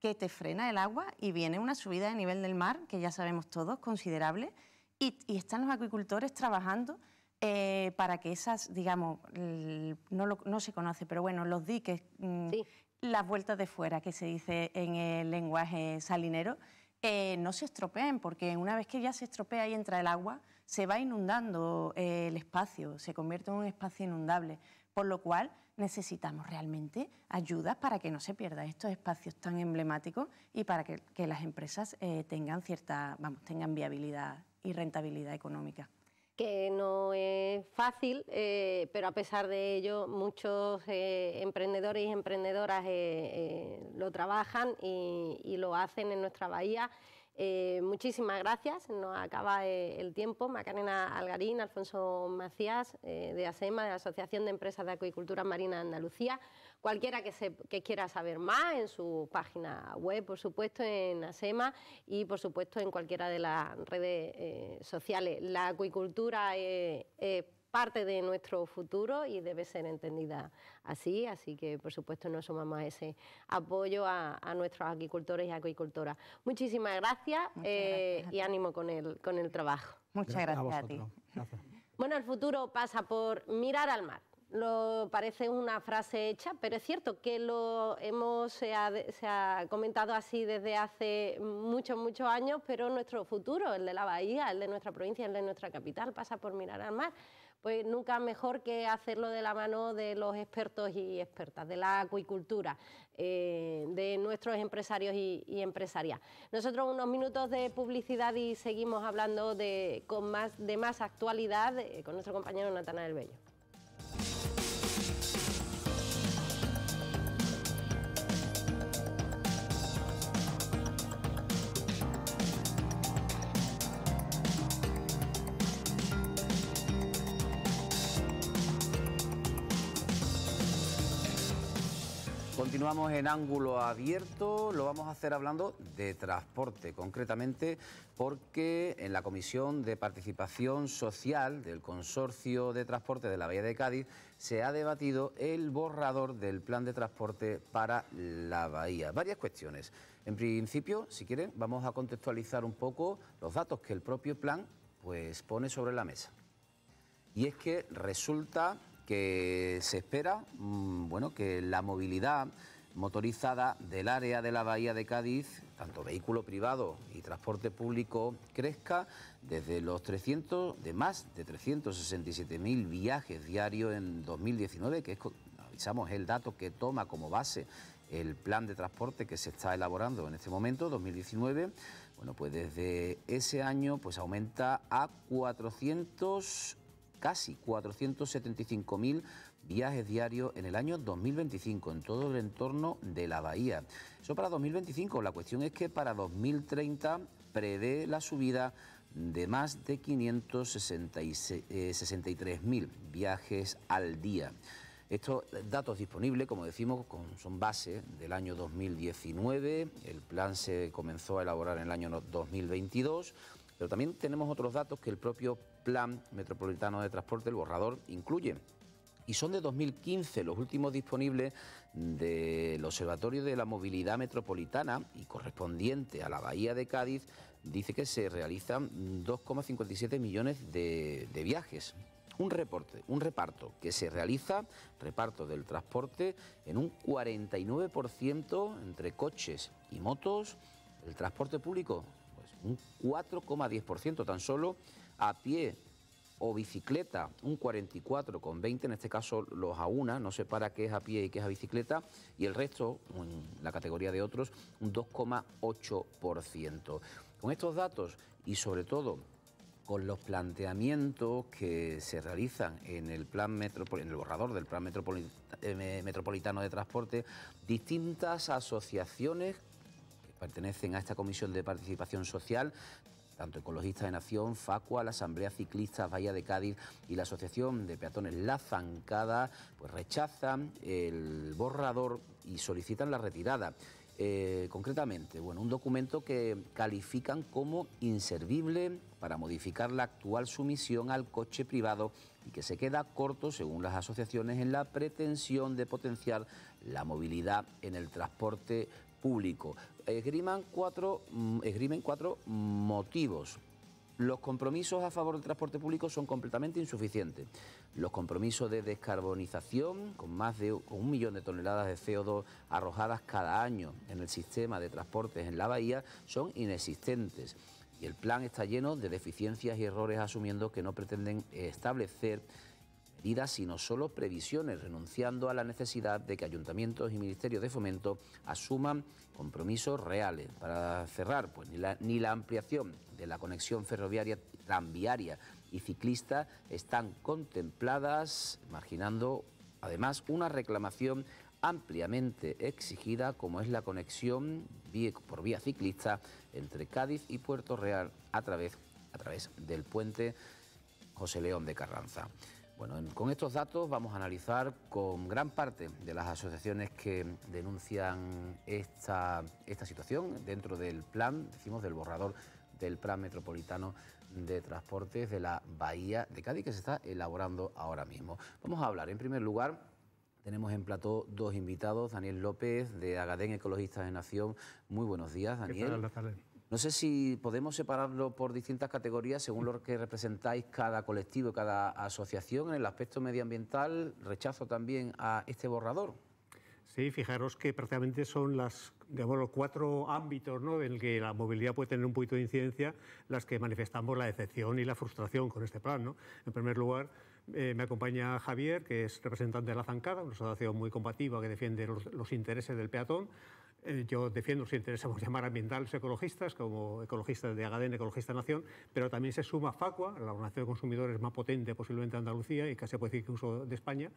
que te frena el agua y viene una subida de nivel del mar, que ya sabemos todos, considerable, y, están los agricultores trabajando eh, para que esas, digamos, no, se conoce, pero bueno, los diques, mm, las vueltas de fuera, que se dice en el lenguaje salinero, eh, no se estropeen, porque una vez que ya se estropea y entra el agua, se va inundando eh, el espacio, se convierte en un espacio inundable, por lo cual necesitamos realmente ayudas para que no se pierdan estos espacios tan emblemáticos y para que, las empresas eh, tengan cierta, vamos, tengan viabilidad y rentabilidad económica que no es fácil, eh, pero a pesar de ello muchos emprendedores y emprendedoras lo trabajan y, lo hacen en nuestra bahía eh, muchísimas gracias, nos acaba eh, el tiempo. Macarena Algarín, Alfonso Macías, eh, de ASEMA, de la Asociación de Empresas de Acuicultura Marina de Andalucía. Cualquiera que, se, que quiera saber más en su página web, por supuesto, en ASEMA y, por supuesto, en cualquiera de las redes sociales. La acuicultura es parte de nuestro futuro y debe ser entendida así, así que por supuesto nos sumamos a ese apoyo a, nuestros agricultores y agricultoras. Muchísimas gracias, eh, y ánimo con el, con el trabajo. Muchas gracias, a, ti. Bueno, el futuro pasa por mirar al mar lo, parece una frase hecha, pero es cierto que lo hemos, se ha, comentado así desde hace muchos, muchos años, pero nuestro futuro, el de la bahía, el de nuestra provincia, el de nuestra capital, pasa por mirar al mar pues nunca mejor que hacerlo de la mano de los expertos y expertas, de la acuicultura, eh, de nuestros empresarios y, empresarias. Nosotros unos minutos de publicidad y seguimos hablando de, con más, de más actualidad eh, con nuestro compañero Natanael Bello. vamos en ángulo abierto, lo vamos a hacer hablando de transporte, concretamente porque en la Comisión de Participación Social del Consorcio de Transporte de la Bahía de Cádiz se ha debatido el borrador del plan de transporte para la Bahía. Varias cuestiones. En principio, si quieren, vamos a contextualizar un poco los datos que el propio plan pues, pone sobre la mesa. Y es que resulta que se espera mm, bueno, que la movilidad motorizada del área de la Bahía de Cádiz, tanto vehículo privado y transporte público, crezca desde los 300, de más de 367.000 viajes diarios en 2019, que es, el dato que toma como base el plan de transporte que se está elaborando en este momento, 2019, bueno, pues desde ese año pues aumenta a 400 casi 475.000 viajes diarios en el año 2025 en todo el entorno de la bahía. Eso para 2025. La cuestión es que para 2030 prevé la subida de más de 563.000 eh, viajes al día. Estos datos disponibles, como decimos, son base del año 2019. El plan se comenzó a elaborar en el año 2022. Pero también tenemos otros datos que el propio Plan Metropolitano de Transporte, el borrador, incluye y son de 2015, los últimos disponibles del Observatorio de la Movilidad Metropolitana y correspondiente a la Bahía de Cádiz, dice que se realizan 2,57 millones de, viajes. Un reporte, un reparto que se realiza, reparto del transporte, en un 49% entre coches y motos, el transporte público, pues un 4,10% tan solo a pie o bicicleta, un 44,20, en este caso los a una... no para qué es a pie y qué es a bicicleta, y el resto, en la categoría de otros, un 2,8%. Con estos datos y sobre todo con los planteamientos que se realizan en el plan en el borrador del plan eh, metropolitano de transporte, distintas asociaciones que pertenecen a esta comisión de participación social tanto Ecologistas de Nación, Facua, la Asamblea Ciclista Bahía de Cádiz y la Asociación de Peatones La Zancada pues rechazan el borrador y solicitan la retirada. Eh, concretamente, bueno, un documento que califican como inservible para modificar la actual sumisión al coche privado y que se queda corto, según las asociaciones, en la pretensión de potenciar la movilidad en el transporte público. Esgriman cuatro, mm, esgrimen cuatro motivos. Los compromisos a favor del transporte público son completamente insuficientes. Los compromisos de descarbonización, con más de un millón de toneladas de CO2 arrojadas cada año en el sistema de transportes en la bahía, son inexistentes. Y el plan está lleno de deficiencias y errores asumiendo que no pretenden establecer sino solo previsiones, renunciando a la necesidad de que ayuntamientos y ministerios de fomento asuman compromisos reales. Para cerrar, pues ni la, ni la ampliación de la conexión ferroviaria, tranviaria y ciclista están contempladas, marginando además una reclamación ampliamente exigida como es la conexión por vía ciclista entre Cádiz y Puerto Real a través, a través del puente José León de Carranza. Bueno, con estos datos vamos a analizar con gran parte de las asociaciones que denuncian esta, esta situación dentro del plan, decimos, del borrador del plan metropolitano de transportes de la Bahía de Cádiz que se está elaborando ahora mismo. Vamos a hablar, en primer lugar, tenemos en plató dos invitados, Daniel López de Agadén Ecologistas de Nación. Muy buenos días, Daniel. No sé si podemos separarlo por distintas categorías según lo que representáis cada colectivo, cada asociación. En el aspecto medioambiental, rechazo también a este borrador. Sí, fijaros que prácticamente son las, los cuatro ámbitos ¿no? en los que la movilidad puede tener un poquito de incidencia las que manifestamos la decepción y la frustración con este plan. ¿no? En primer lugar, eh, me acompaña Javier, que es representante de la Zancada, una asociación muy combativa que defiende los intereses del peatón. Eh, yo defiendo si interesamos, llamar ambientales ecologistas, como ecologistas de Agadén, Ecologista Nación, pero también se suma Facua, la organización de consumidores más potente posiblemente de Andalucía y casi puede decir que uso de España,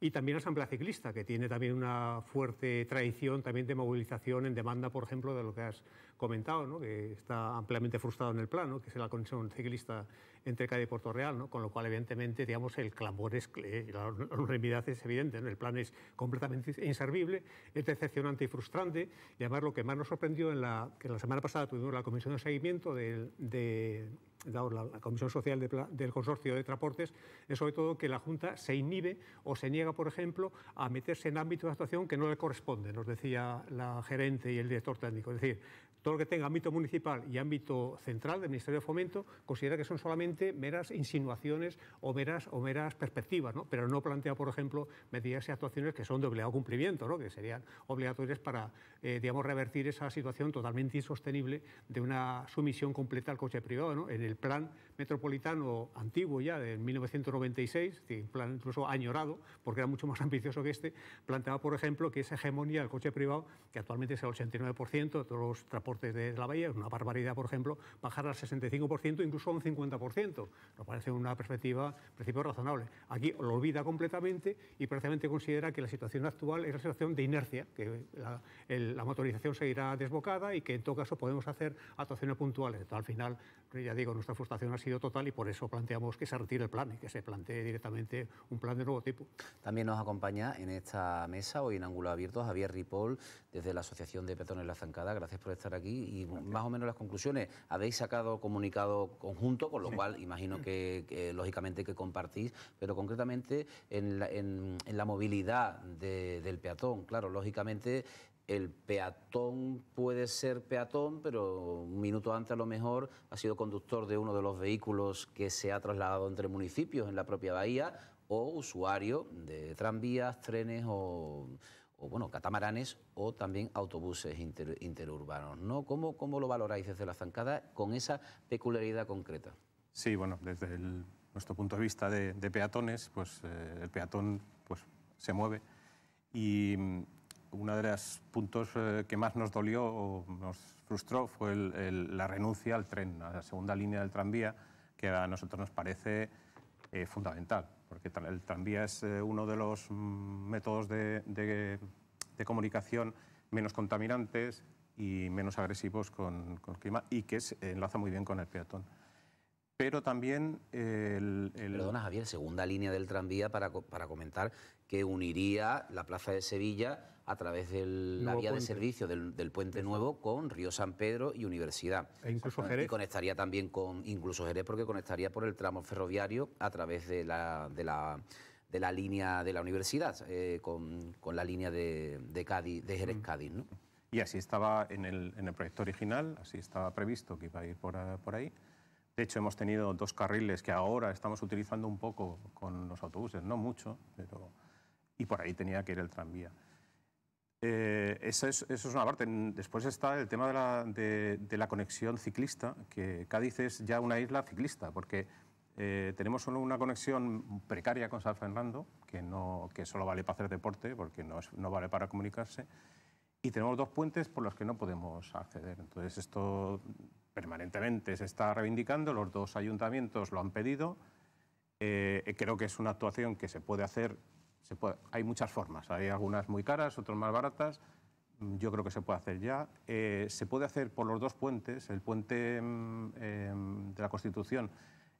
y también la Asamblea Ciclista, que tiene también una fuerte tradición también de movilización en demanda, por ejemplo, de lo que has comentado, que está ampliamente frustrado en el plano, que es la conexión ciclista entre Cádiz y Puerto Real, ¿no? con lo cual, evidentemente, digamos, el clamor es, eh, la unanimidad es evidente, el plan es completamente inservible, es decepcionante y frustrante, y además lo que más nos sorprendió en la, que la semana pasada tuvimos la comisión de seguimiento de, la, Comisión Social del Consorcio de Transportes, es sobre todo que la Junta se inhibe o se niega, por ejemplo, a meterse en ámbitos de actuación que no le corresponden, nos decía la gerente y el director técnico. Es decir, todo lo que tenga ámbito municipal y ámbito central del Ministerio de Fomento considera que son solamente meras insinuaciones o meras, o meras perspectivas, ¿no? pero no plantea, por ejemplo, medidas y actuaciones que son de obligado cumplimiento, ¿no? que serían obligatorias para eh, digamos, revertir esa situación totalmente insostenible de una sumisión completa al coche privado. ¿no? En el plan metropolitano antiguo ya, de 1996, un plan incluso añorado, porque era mucho más ambicioso que este, planteaba, por ejemplo, que esa hegemonía del coche privado, que actualmente es el 89% de todos los transportes desde la bahía, es una barbaridad, por ejemplo, bajar al 65%, incluso a un 50%. Nos parece una perspectiva, principio razonable. Aquí lo olvida completamente y precisamente considera que la situación actual es la situación de inercia, que la, motorización seguirá desbocada y que en todo caso podemos hacer actuaciones puntuales. al final, ya digo, nuestra frustración ha sido total y por eso planteamos que se retire el plan y que se plantee directamente un plan de nuevo tipo. También nos acompaña en esta mesa hoy en Ángulo Abierto Javier Ripoll desde la Asociación de Peatones La Zancada. Gracias por estar aquí aquí y más o menos las conclusiones. Habéis sacado comunicado conjunto, con lo cual imagino que, lógicamente que compartís, pero concretamente en la, movilidad del peatón. Claro, lógicamente el peatón puede ser peatón, pero un minuto antes a lo mejor ha sido conductor de uno de los vehículos que se ha trasladado entre municipios en la propia bahía o usuario de tranvías, trenes o o bueno, catamaranes o también autobuses interurbanos. ¿no? ¿Cómo, ¿Cómo lo valoráis desde la zancada con esa peculiaridad concreta? Sí, bueno, desde nuestro punto de vista de, peatones, pues eh, el peatón pues, se mueve y mm, uno de los puntos eh, que más nos dolió o nos frustró fue la renuncia al tren, a la segunda línea del tranvía, que a nosotros nos parece eh, fundamental porque el tranvía es eh, uno de los mm, métodos de, comunicación menos contaminantes y menos agresivos con, el clima y que se enlaza muy bien con el peatón. Pero también eh, el, Perdona Javier, segunda línea del tranvía para, para comentar que uniría la Plaza de Sevilla a través de la vía de servicio del, Puente Nuevo con Río San Pedro y Universidad. E incluso Jerez. Y conectaría también con, incluso Jerez, porque conectaría por el tramo ferroviario a través de la, de la, de la línea de la universidad, eh, con, con, la línea de, de Cádiz, de Jerez-Cádiz, mm. ¿no? Y así estaba en el, en el, proyecto original, así estaba previsto que iba a ir por, eh, por ahí. De hecho, hemos tenido dos carriles que ahora estamos utilizando un poco con los autobuses, no mucho, pero... y por ahí tenía que ir el tranvía. Eh, eso, es, es, una parte. Después está el tema de la, conexión ciclista, que Cádiz es ya una isla ciclista, porque eh, tenemos solo una conexión precaria con San Fernando, que, no, que solo vale para hacer deporte, porque no, no vale para comunicarse, y tenemos dos puentes por los que no podemos acceder. Entonces esto permanentemente se está reivindicando, los dos ayuntamientos lo han pedido. Eh, creo que es una actuación que se puede hacer hay muchas formas, hay algunas muy caras, otras más baratas. Mm, yo creo que se puede hacer ya. Eh, se puede hacer por los dos puentes. El puente mm, em, de la Constitución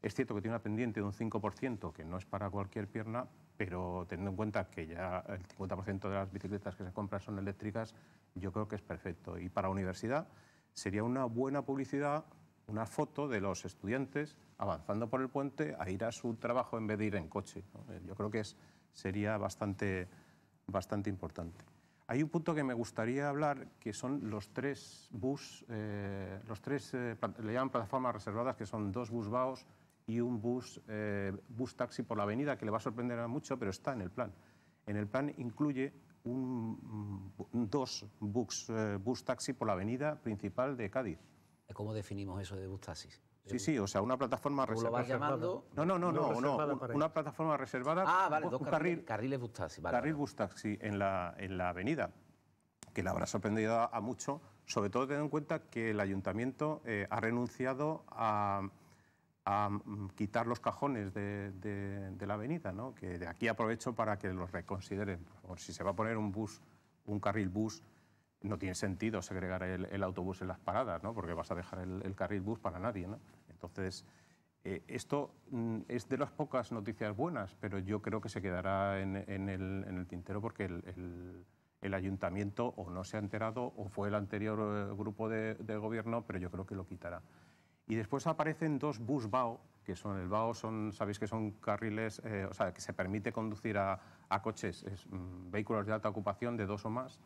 es cierto que tiene una pendiente de un 5%, que no es para cualquier pierna, pero teniendo en cuenta que ya el 50% de las bicicletas que se compran son eléctricas, yo creo que es perfecto. Y para universidad sería una buena publicidad una foto de los estudiantes avanzando por el puente a ir a su trabajo en vez de ir en coche. Eh, yo creo que es sería bastante, bastante importante. Hay un punto que me gustaría hablar, que son los tres bus, eh, los tres, eh, le llaman plataformas reservadas, que son dos bus baos y un bus, eh, bus taxi por la avenida, que le va a sorprender a mucho, pero está en el plan. En el plan incluye dos bus, bus taxi por la avenida principal de Cádiz. ¿Cómo definimos eso de bus taxis? Sí, sí, o sea, una plataforma reservada. No, no, no, no, no, una plataforma reservada. Ah, vale, carril, carriles bus taxi. Vale, carril bus en la, avenida, que la habrá sorprendido a, mucho, sobre todo teniendo en cuenta que el ayuntamiento eh, ha renunciado a, mm, quitar los cajones de, de, la avenida, ¿no? Que de aquí aprovecho para que los reconsideren, por si se va a poner un bus, un carril bus no tiene sentido segregar el, autobús en las paradas, ¿no? porque vas a dejar el, carril bus para nadie. ¿no? Entonces, eh, esto mm, es de las pocas noticias buenas, pero yo creo que se quedará en, el, tintero porque el, ayuntamiento o no se ha enterado o fue el anterior eh, grupo de, gobierno, pero yo creo que lo quitará. Y después aparecen dos bus BAO, que son el BAO, son, sabéis que son carriles, eh, o sea, que se permite conducir a, coches, mm, vehículos de alta ocupación de dos o más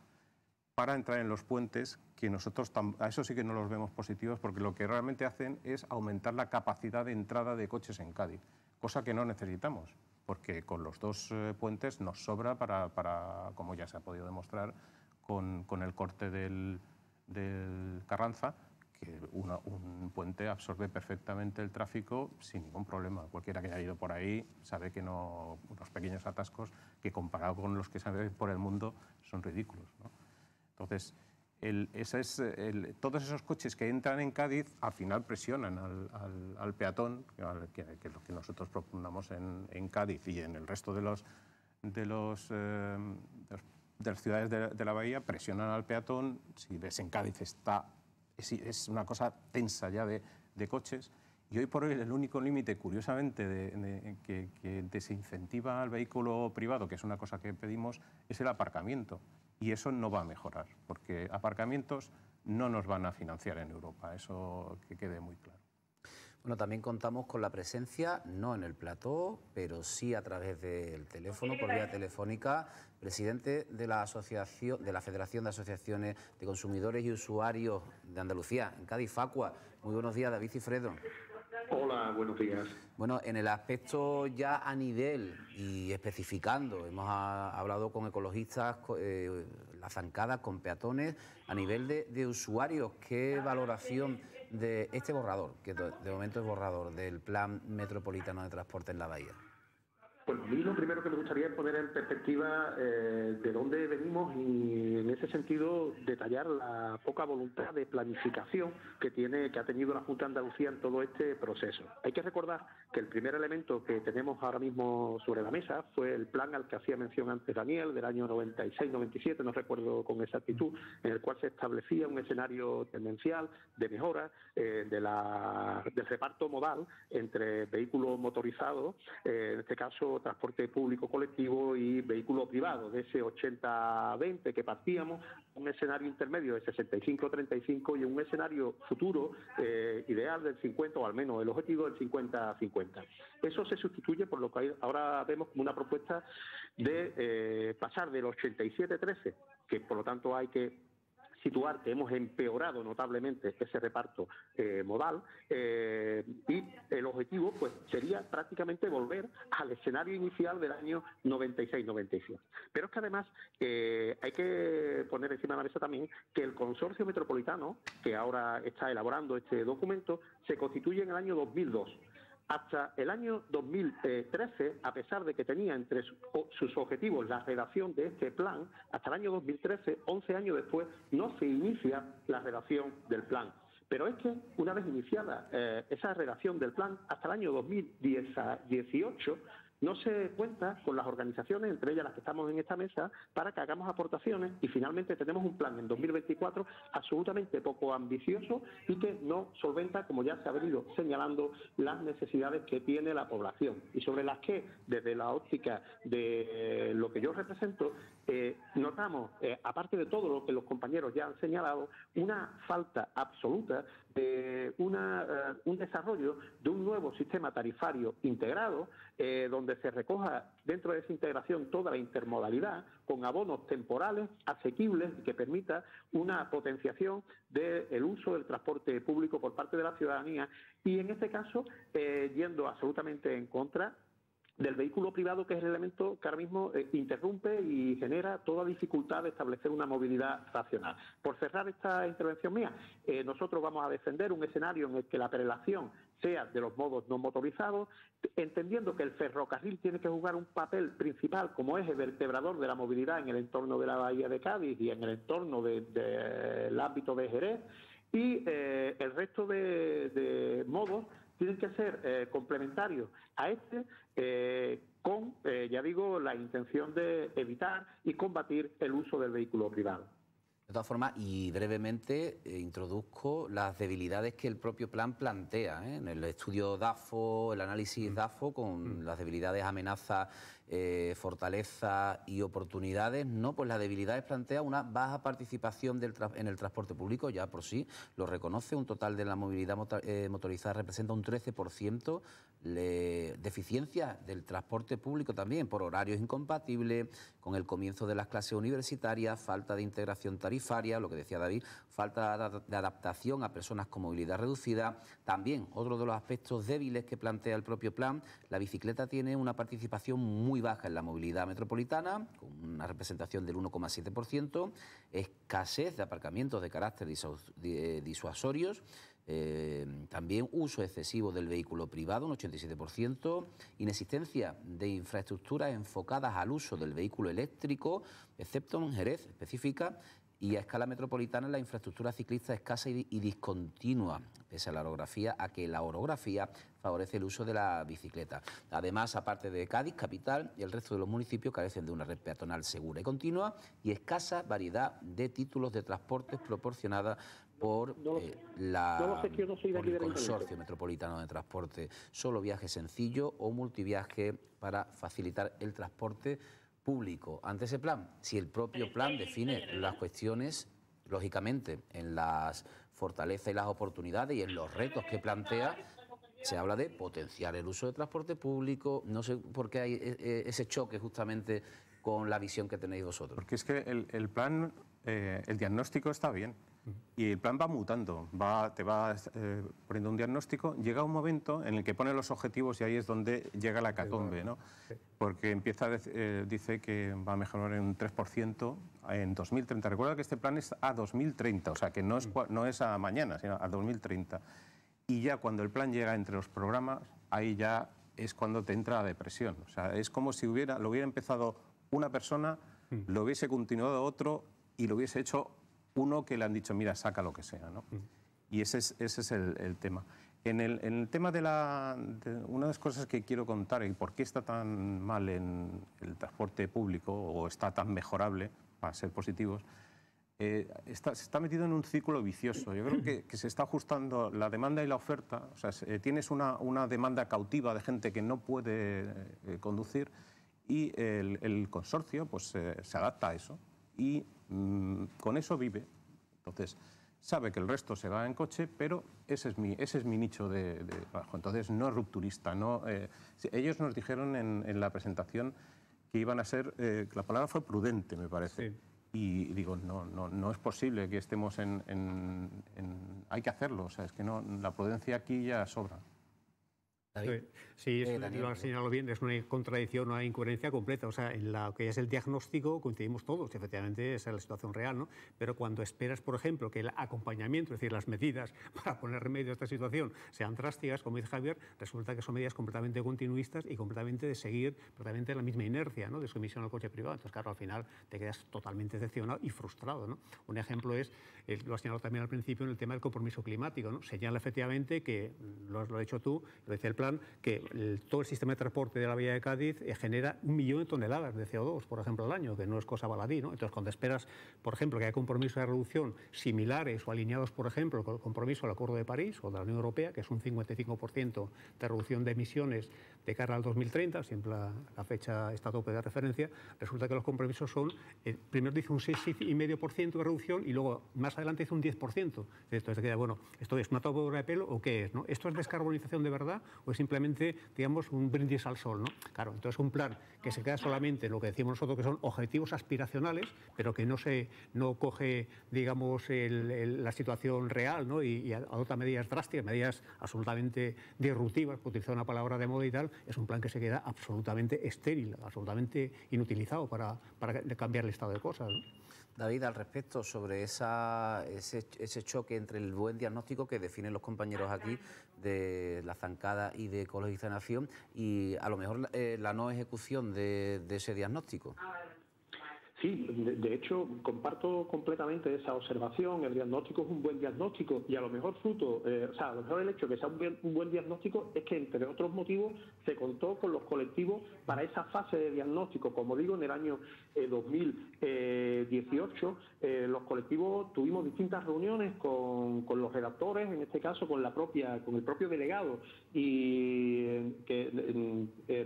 para entrar en los puentes, que nosotros a eso sí que no los vemos positivos, porque lo que realmente hacen es aumentar la capacidad de entrada de coches en Cádiz, cosa que no necesitamos, porque con los dos eh, puentes nos sobra para, como ya se ha podido demostrar, con, el corte del, Carranza, que un puente absorbe perfectamente el tráfico sin ningún problema. Cualquiera que haya ido por ahí sabe que no, unos pequeños atascos que comparado con los que se por el mundo son ridículos. Entonces, es todos esos coches que entran en Cádiz al final presionan al, peatón, que, es lo que nosotros proponemos en, Cádiz y en el resto de, eh, de, las ciudades de, la bahía, presionan al peatón. Si ves en Cádiz está, es, una cosa tensa ya de, coches. Y hoy por hoy el único límite, curiosamente, que, que desincentiva al vehículo privado, que es una cosa que pedimos, es el aparcamiento y eso no va a mejorar, porque aparcamientos no nos van a financiar en Europa, eso que quede muy claro. Bueno, también contamos con la presencia, no en el plató, pero sí a través del teléfono, por vía telefónica, presidente de la asociación, de la Federación de Asociaciones de Consumidores y Usuarios de Andalucía, en Cádiz, Facua. Muy buenos días, David y Fredo. Hola, buenos días. Bueno, en el aspecto ya a nivel y especificando, hemos hablado con ecologistas, eh, la zancada, con peatones, a nivel de, usuarios, ¿qué valoración de este borrador, que de momento es borrador, del plan metropolitano de transporte en la bahía? Pues a mí lo primero que me gustaría es poner en perspectiva eh, de dónde venimos y en ese sentido detallar la poca voluntad de planificación que tiene, que ha tenido la Junta de Andalucía en todo este proceso. Hay que recordar que el primer elemento que tenemos ahora mismo sobre la mesa fue el plan al que hacía mención antes Daniel del año 96-97, no recuerdo con exactitud, en el cual se establecía un escenario tendencial de mejora eh, de la, del reparto modal entre vehículos motorizados, eh, en este caso transporte público colectivo y vehículo privado, de ese 80-20 que partíamos, un escenario intermedio de 65-35 y un escenario futuro eh, ideal del 50 o al menos el objetivo del 50-50. Eso se sustituye por lo que ahora vemos como una propuesta de eh, pasar del 87-13, que por lo tanto hay que situar que hemos empeorado notablemente ese reparto eh, modal eh, y el objetivo pues sería prácticamente volver al escenario inicial del año 96-97. Pero es que además eh, hay que poner encima de la mesa también que el consorcio metropolitano que ahora está elaborando este documento se constituye en el año 2002 hasta el año 2013, a pesar de que tenía entre sus objetivos la redacción de este plan, hasta el año 2013, 11 años después, no se inicia la redacción del plan. Pero es que una vez iniciada eh, esa redacción del plan, hasta el año 2018 no se cuenta con las organizaciones, entre ellas las que estamos en esta mesa, para que hagamos aportaciones y finalmente tenemos un plan en 2024 absolutamente poco ambicioso y que no solventa, como ya se ha venido señalando, las necesidades que tiene la población y sobre las que, desde la óptica de eh, lo que yo represento, eh, notamos, eh, aparte de todo lo que los compañeros ya han señalado, una falta absoluta de eh, un desarrollo de un nuevo sistema tarifario integrado, donde se recoja dentro de esa integración toda la intermodalidad, con abonos temporales asequibles que permita una potenciación del uso del transporte público por parte de la ciudadanía y, en este caso, yendo absolutamente en contra del vehículo privado, que es el elemento que ahora mismo eh, interrumpe y genera toda dificultad de establecer una movilidad racional. Por cerrar esta intervención mía, eh, nosotros vamos a defender un escenario en el que la prelación sea de los modos no motorizados, entendiendo que el ferrocarril tiene que jugar un papel principal como eje vertebrador de la movilidad en el entorno de la Bahía de Cádiz y en el entorno del de, ámbito de Jerez, y eh, el resto de, modos tienen que ser complementarios a este eh, con, eh, ya digo, la intención de evitar y combatir el uso del vehículo privado. De todas formas, y brevemente eh, introduzco las debilidades que el propio plan plantea. En el estudio DAFO, el análisis mm. DAFO, con mm. las debilidades, amenazas eh, ...fortaleza y oportunidades, ¿no? Pues las debilidades plantea una baja participación en el transporte público, ya por sí lo reconoce, un total de la movilidad eh, motorizada representa un 13%, deficiencia del transporte público también por horarios incompatibles, con el comienzo de las clases universitarias, falta de integración tarifaria, lo que decía David, falta de adaptación a personas con movilidad reducida. También otro de los aspectos débiles que plantea el propio plan, la bicicleta tiene una participación muy baja en la movilidad metropolitana, con una representación del 1,7%, escasez de aparcamientos de carácter eh, disuasorios, eh, también uso excesivo del vehículo privado, un 87%, inexistencia de infraestructuras enfocadas al uso del vehículo eléctrico, excepto en Jerez específica, y a escala metropolitana la infraestructura ciclista escasa y, discontinua, pese a la orografía, a que la orografía favorece el uso de la bicicleta. Además, aparte de Cádiz, capital, y el resto de los municipios carecen de una red peatonal segura y continua y escasa variedad de títulos de transporte proporcionada por eh, la, por el Consorcio Metropolitano de Transporte. Solo viaje sencillo o multiviaje para facilitar el transporte público ante ese plan. Si el propio plan define las cuestiones, lógicamente, en las fortalezas y las oportunidades y en los retos que plantea, se habla de potenciar el uso de transporte público. No sé por qué hay eh, eh, ese choque justamente con la visión que tenéis vosotros. Porque es que el, plan, eh, el diagnóstico está bien y el plan va mutando, va, te va eh, poniendo un diagnóstico, llega un momento en el que pone los objetivos y ahí es donde llega la catombe, ¿no? Porque empieza, eh, dice que va a mejorar en un 3% en 2030. Recuerda que este plan es a 2030, o sea que no es, mm. no es a mañana, sino a 2030. Y ya cuando el plan llega entre los programas, ahí ya es cuando te entra la depresión. O sea, es como si hubiera, lo hubiera empezado una persona, mm. lo hubiese continuado otro y lo hubiese hecho uno que le han dicho, mira, saca lo que sea. ¿no? Mm. Y ese es, ese es el, tema. En el, en el, tema de la... una de las cosas que quiero contar y por qué está tan mal en el transporte público o está tan mejorable, para ser positivos, eh, está, se está metido en un círculo vicioso. Yo creo que, que, se está ajustando la demanda y la oferta. O sea, eh, tienes una, una, demanda cautiva de gente que no puede eh, conducir y el, el consorcio pues, se adapta a eso. Y Mm, con eso vive. Entonces, sabe que el resto se va en coche, pero ese es mi, ese es mi nicho de, de trabajo. Entonces, no es rupturista. No, eh, ellos nos dijeron en, la presentación que iban a ser, eh, la palabra fue prudente, me parece. Y digo, no, no, no es posible que estemos en, en, Hay que hacerlo, o sea, es que no, la prudencia aquí ya sobra. Sí, eh, lo has señalado bien, es una contradicción, una incoherencia completa. O sea, en lo que es el diagnóstico coincidimos todos, efectivamente esa es la situación real, ¿no? Pero cuando esperas, por ejemplo, que el acompañamiento, es decir, las medidas para poner remedio a esta situación sean drásticas, como dice Javier, resulta que son medidas completamente continuistas y completamente de seguir completamente la misma inercia, ¿no? De sumisión al coche privado. Entonces, claro, al final te quedas totalmente decepcionado y frustrado, ¿no? Un ejemplo es, eh, lo ha señalado también al principio, en el tema del compromiso climático, ¿no? Señala efectivamente que, lo has lo hecho tú, lo decía el que todo el sistema de transporte de la Vía de Cádiz eh, genera un millón de toneladas de CO2, por ejemplo, al año, que no es cosa baladí. ¿no? Entonces, cuando esperas, por ejemplo, que haya compromisos de reducción similares o alineados, por ejemplo, con el compromiso del Acuerdo de París o de la Unión Europea, que es un 55% de reducción de emisiones de cara al 2030, siempre la, fecha está tope de referencia, resulta que los compromisos son, eh, primero dice un 6,5% de reducción y luego más adelante dice un 10%. Entonces, queda, bueno, ¿esto es una tapa de pelo o qué es? ¿no? ¿Esto es descarbonización de verdad pues simplemente, digamos, un brindis al sol, ¿no? Claro, entonces un plan que se queda solamente en lo que decimos nosotros que son objetivos aspiracionales, pero que no se no coge, digamos, la situación real, Y, adopta medidas drásticas, medidas absolutamente disruptivas, por utilizar una palabra de moda y tal, es un plan que se queda absolutamente estéril, absolutamente inutilizado para, cambiar el estado de cosas. David, al respecto, sobre esa, ese, choque entre el buen diagnóstico que definen los compañeros aquí de la zancada y de ecologización y a lo mejor eh, la no ejecución de, ese diagnóstico. Sí, de hecho, comparto completamente esa observación. El diagnóstico es un buen diagnóstico y a lo mejor fruto, eh, o sea, lo mejor el hecho de que sea un, buen diagnóstico es que, entre otros motivos, se contó con los colectivos para esa fase de diagnóstico. Como digo, en el año 2018, eh, eh, los colectivos tuvimos distintas reuniones con, los redactores, en este caso con la propia, con el propio delegado y que,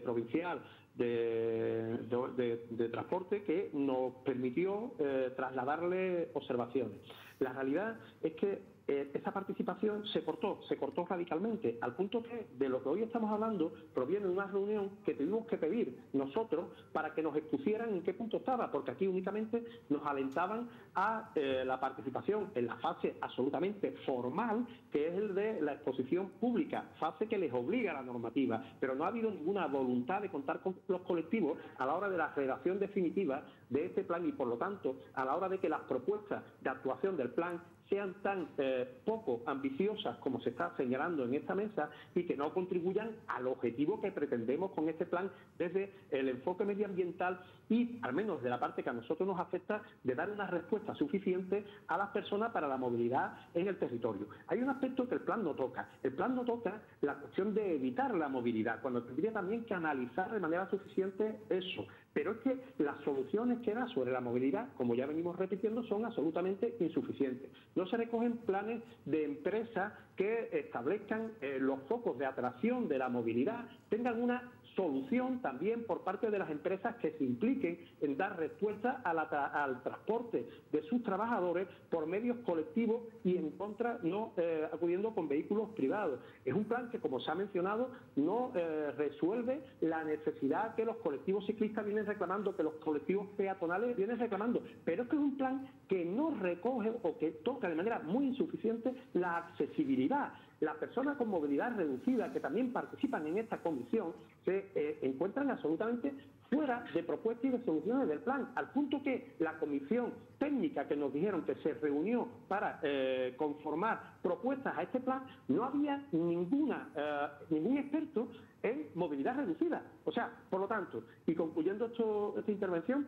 provincial de, transporte que nos permitió eh, trasladarle observaciones. La realidad es que eh, esa participación se cortó, se cortó radicalmente, al punto que de lo que hoy estamos hablando proviene de una reunión que tuvimos que pedir nosotros para que nos expusieran en qué punto estaba, porque aquí únicamente nos alentaban a eh, la participación en la fase absolutamente formal, que es el de la exposición pública, fase que les obliga a la normativa, pero no ha habido ninguna voluntad de contar con los colectivos a la hora de la redacción definitiva de este plan y, por lo tanto, a la hora de que las propuestas de actuación del plan sean tan eh, poco ambiciosas como se está señalando en esta mesa y que no contribuyan al objetivo que pretendemos con este plan desde el enfoque medioambiental y, al menos de la parte que a nosotros nos afecta, de dar una respuesta suficiente a las personas para la movilidad en el territorio. Hay un aspecto que el plan no toca. El plan no toca la cuestión de evitar la movilidad, cuando tendría también que analizar de manera suficiente eso. Pero es que las soluciones que da sobre la movilidad, como ya venimos repitiendo, son absolutamente insuficientes. No se recogen planes de empresas que establezcan eh, los focos de atracción de la movilidad, tengan una solución también por parte de las empresas que se impliquen en dar respuesta al transporte de sus trabajadores por medios colectivos y en contra no eh, acudiendo con vehículos privados. Es un plan que, como se ha mencionado, no eh, resuelve la necesidad que los colectivos ciclistas vienen reclamando, que los colectivos peatonales vienen reclamando, pero es que es un plan que no recoge o que toca de manera muy insuficiente la accesibilidad las personas con movilidad reducida que también participan en esta comisión se eh, encuentran absolutamente fuera de propuestas y de soluciones del plan, al punto que la comisión técnica que nos dijeron que se reunió para eh, conformar propuestas a este plan, no había ninguna, eh, ningún experto en movilidad reducida. O sea, por lo tanto, y concluyendo esta intervención,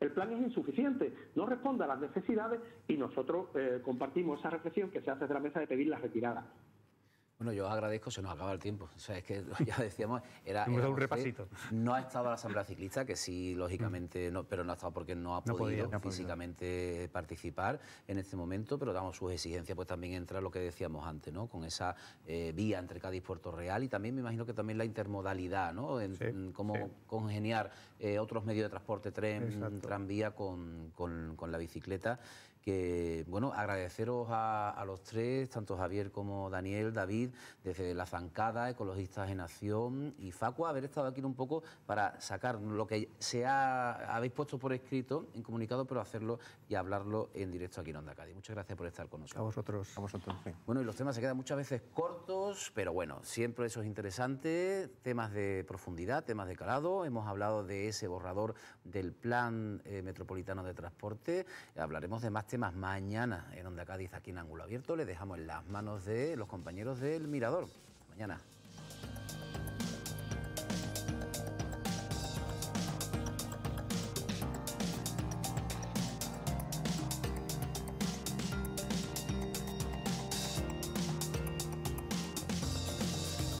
el plan es insuficiente, no responde a las necesidades y nosotros compartimos esa reflexión que se hace desde la mesa de pedir la retirada. Bueno, yo agradezco, se nos acaba el tiempo. O sea, es que ya decíamos, era. un repasito. No ha estado la Asamblea Ciclista, que sí, lógicamente, mm. no, pero no ha estado porque no ha podido físicamente participar en este momento, pero damos sus exigencias, pues también entra lo que decíamos antes, ¿no? Con esa eh, vía entre Cádiz y Puerto Real y también me imagino que también la intermodalidad, ¿no? En, cómo congeniar eh, otros medios de transporte, tren, tranvía con, con la bicicleta que, bueno, agradeceros a, los tres, tanto Javier como Daniel, David, desde La Zancada, Ecologistas en Acción y Facua, haber estado aquí un poco para sacar lo que se ha, habéis puesto por escrito en comunicado, pero hacerlo y hablarlo en directo aquí en Onda Cádiz. Muchas gracias por estar con nosotros. A vosotros. A vosotros, Bueno, y los temas se quedan muchas veces cortos, pero bueno, siempre eso es interesante, temas de profundidad, temas de calado, hemos hablado de ese borrador del Plan eh, Metropolitano de Transporte, hablaremos de más temas este mañana en acá Cádiz, aquí en Ángulo Abierto. Le dejamos en las manos de los compañeros del Mirador. mañana.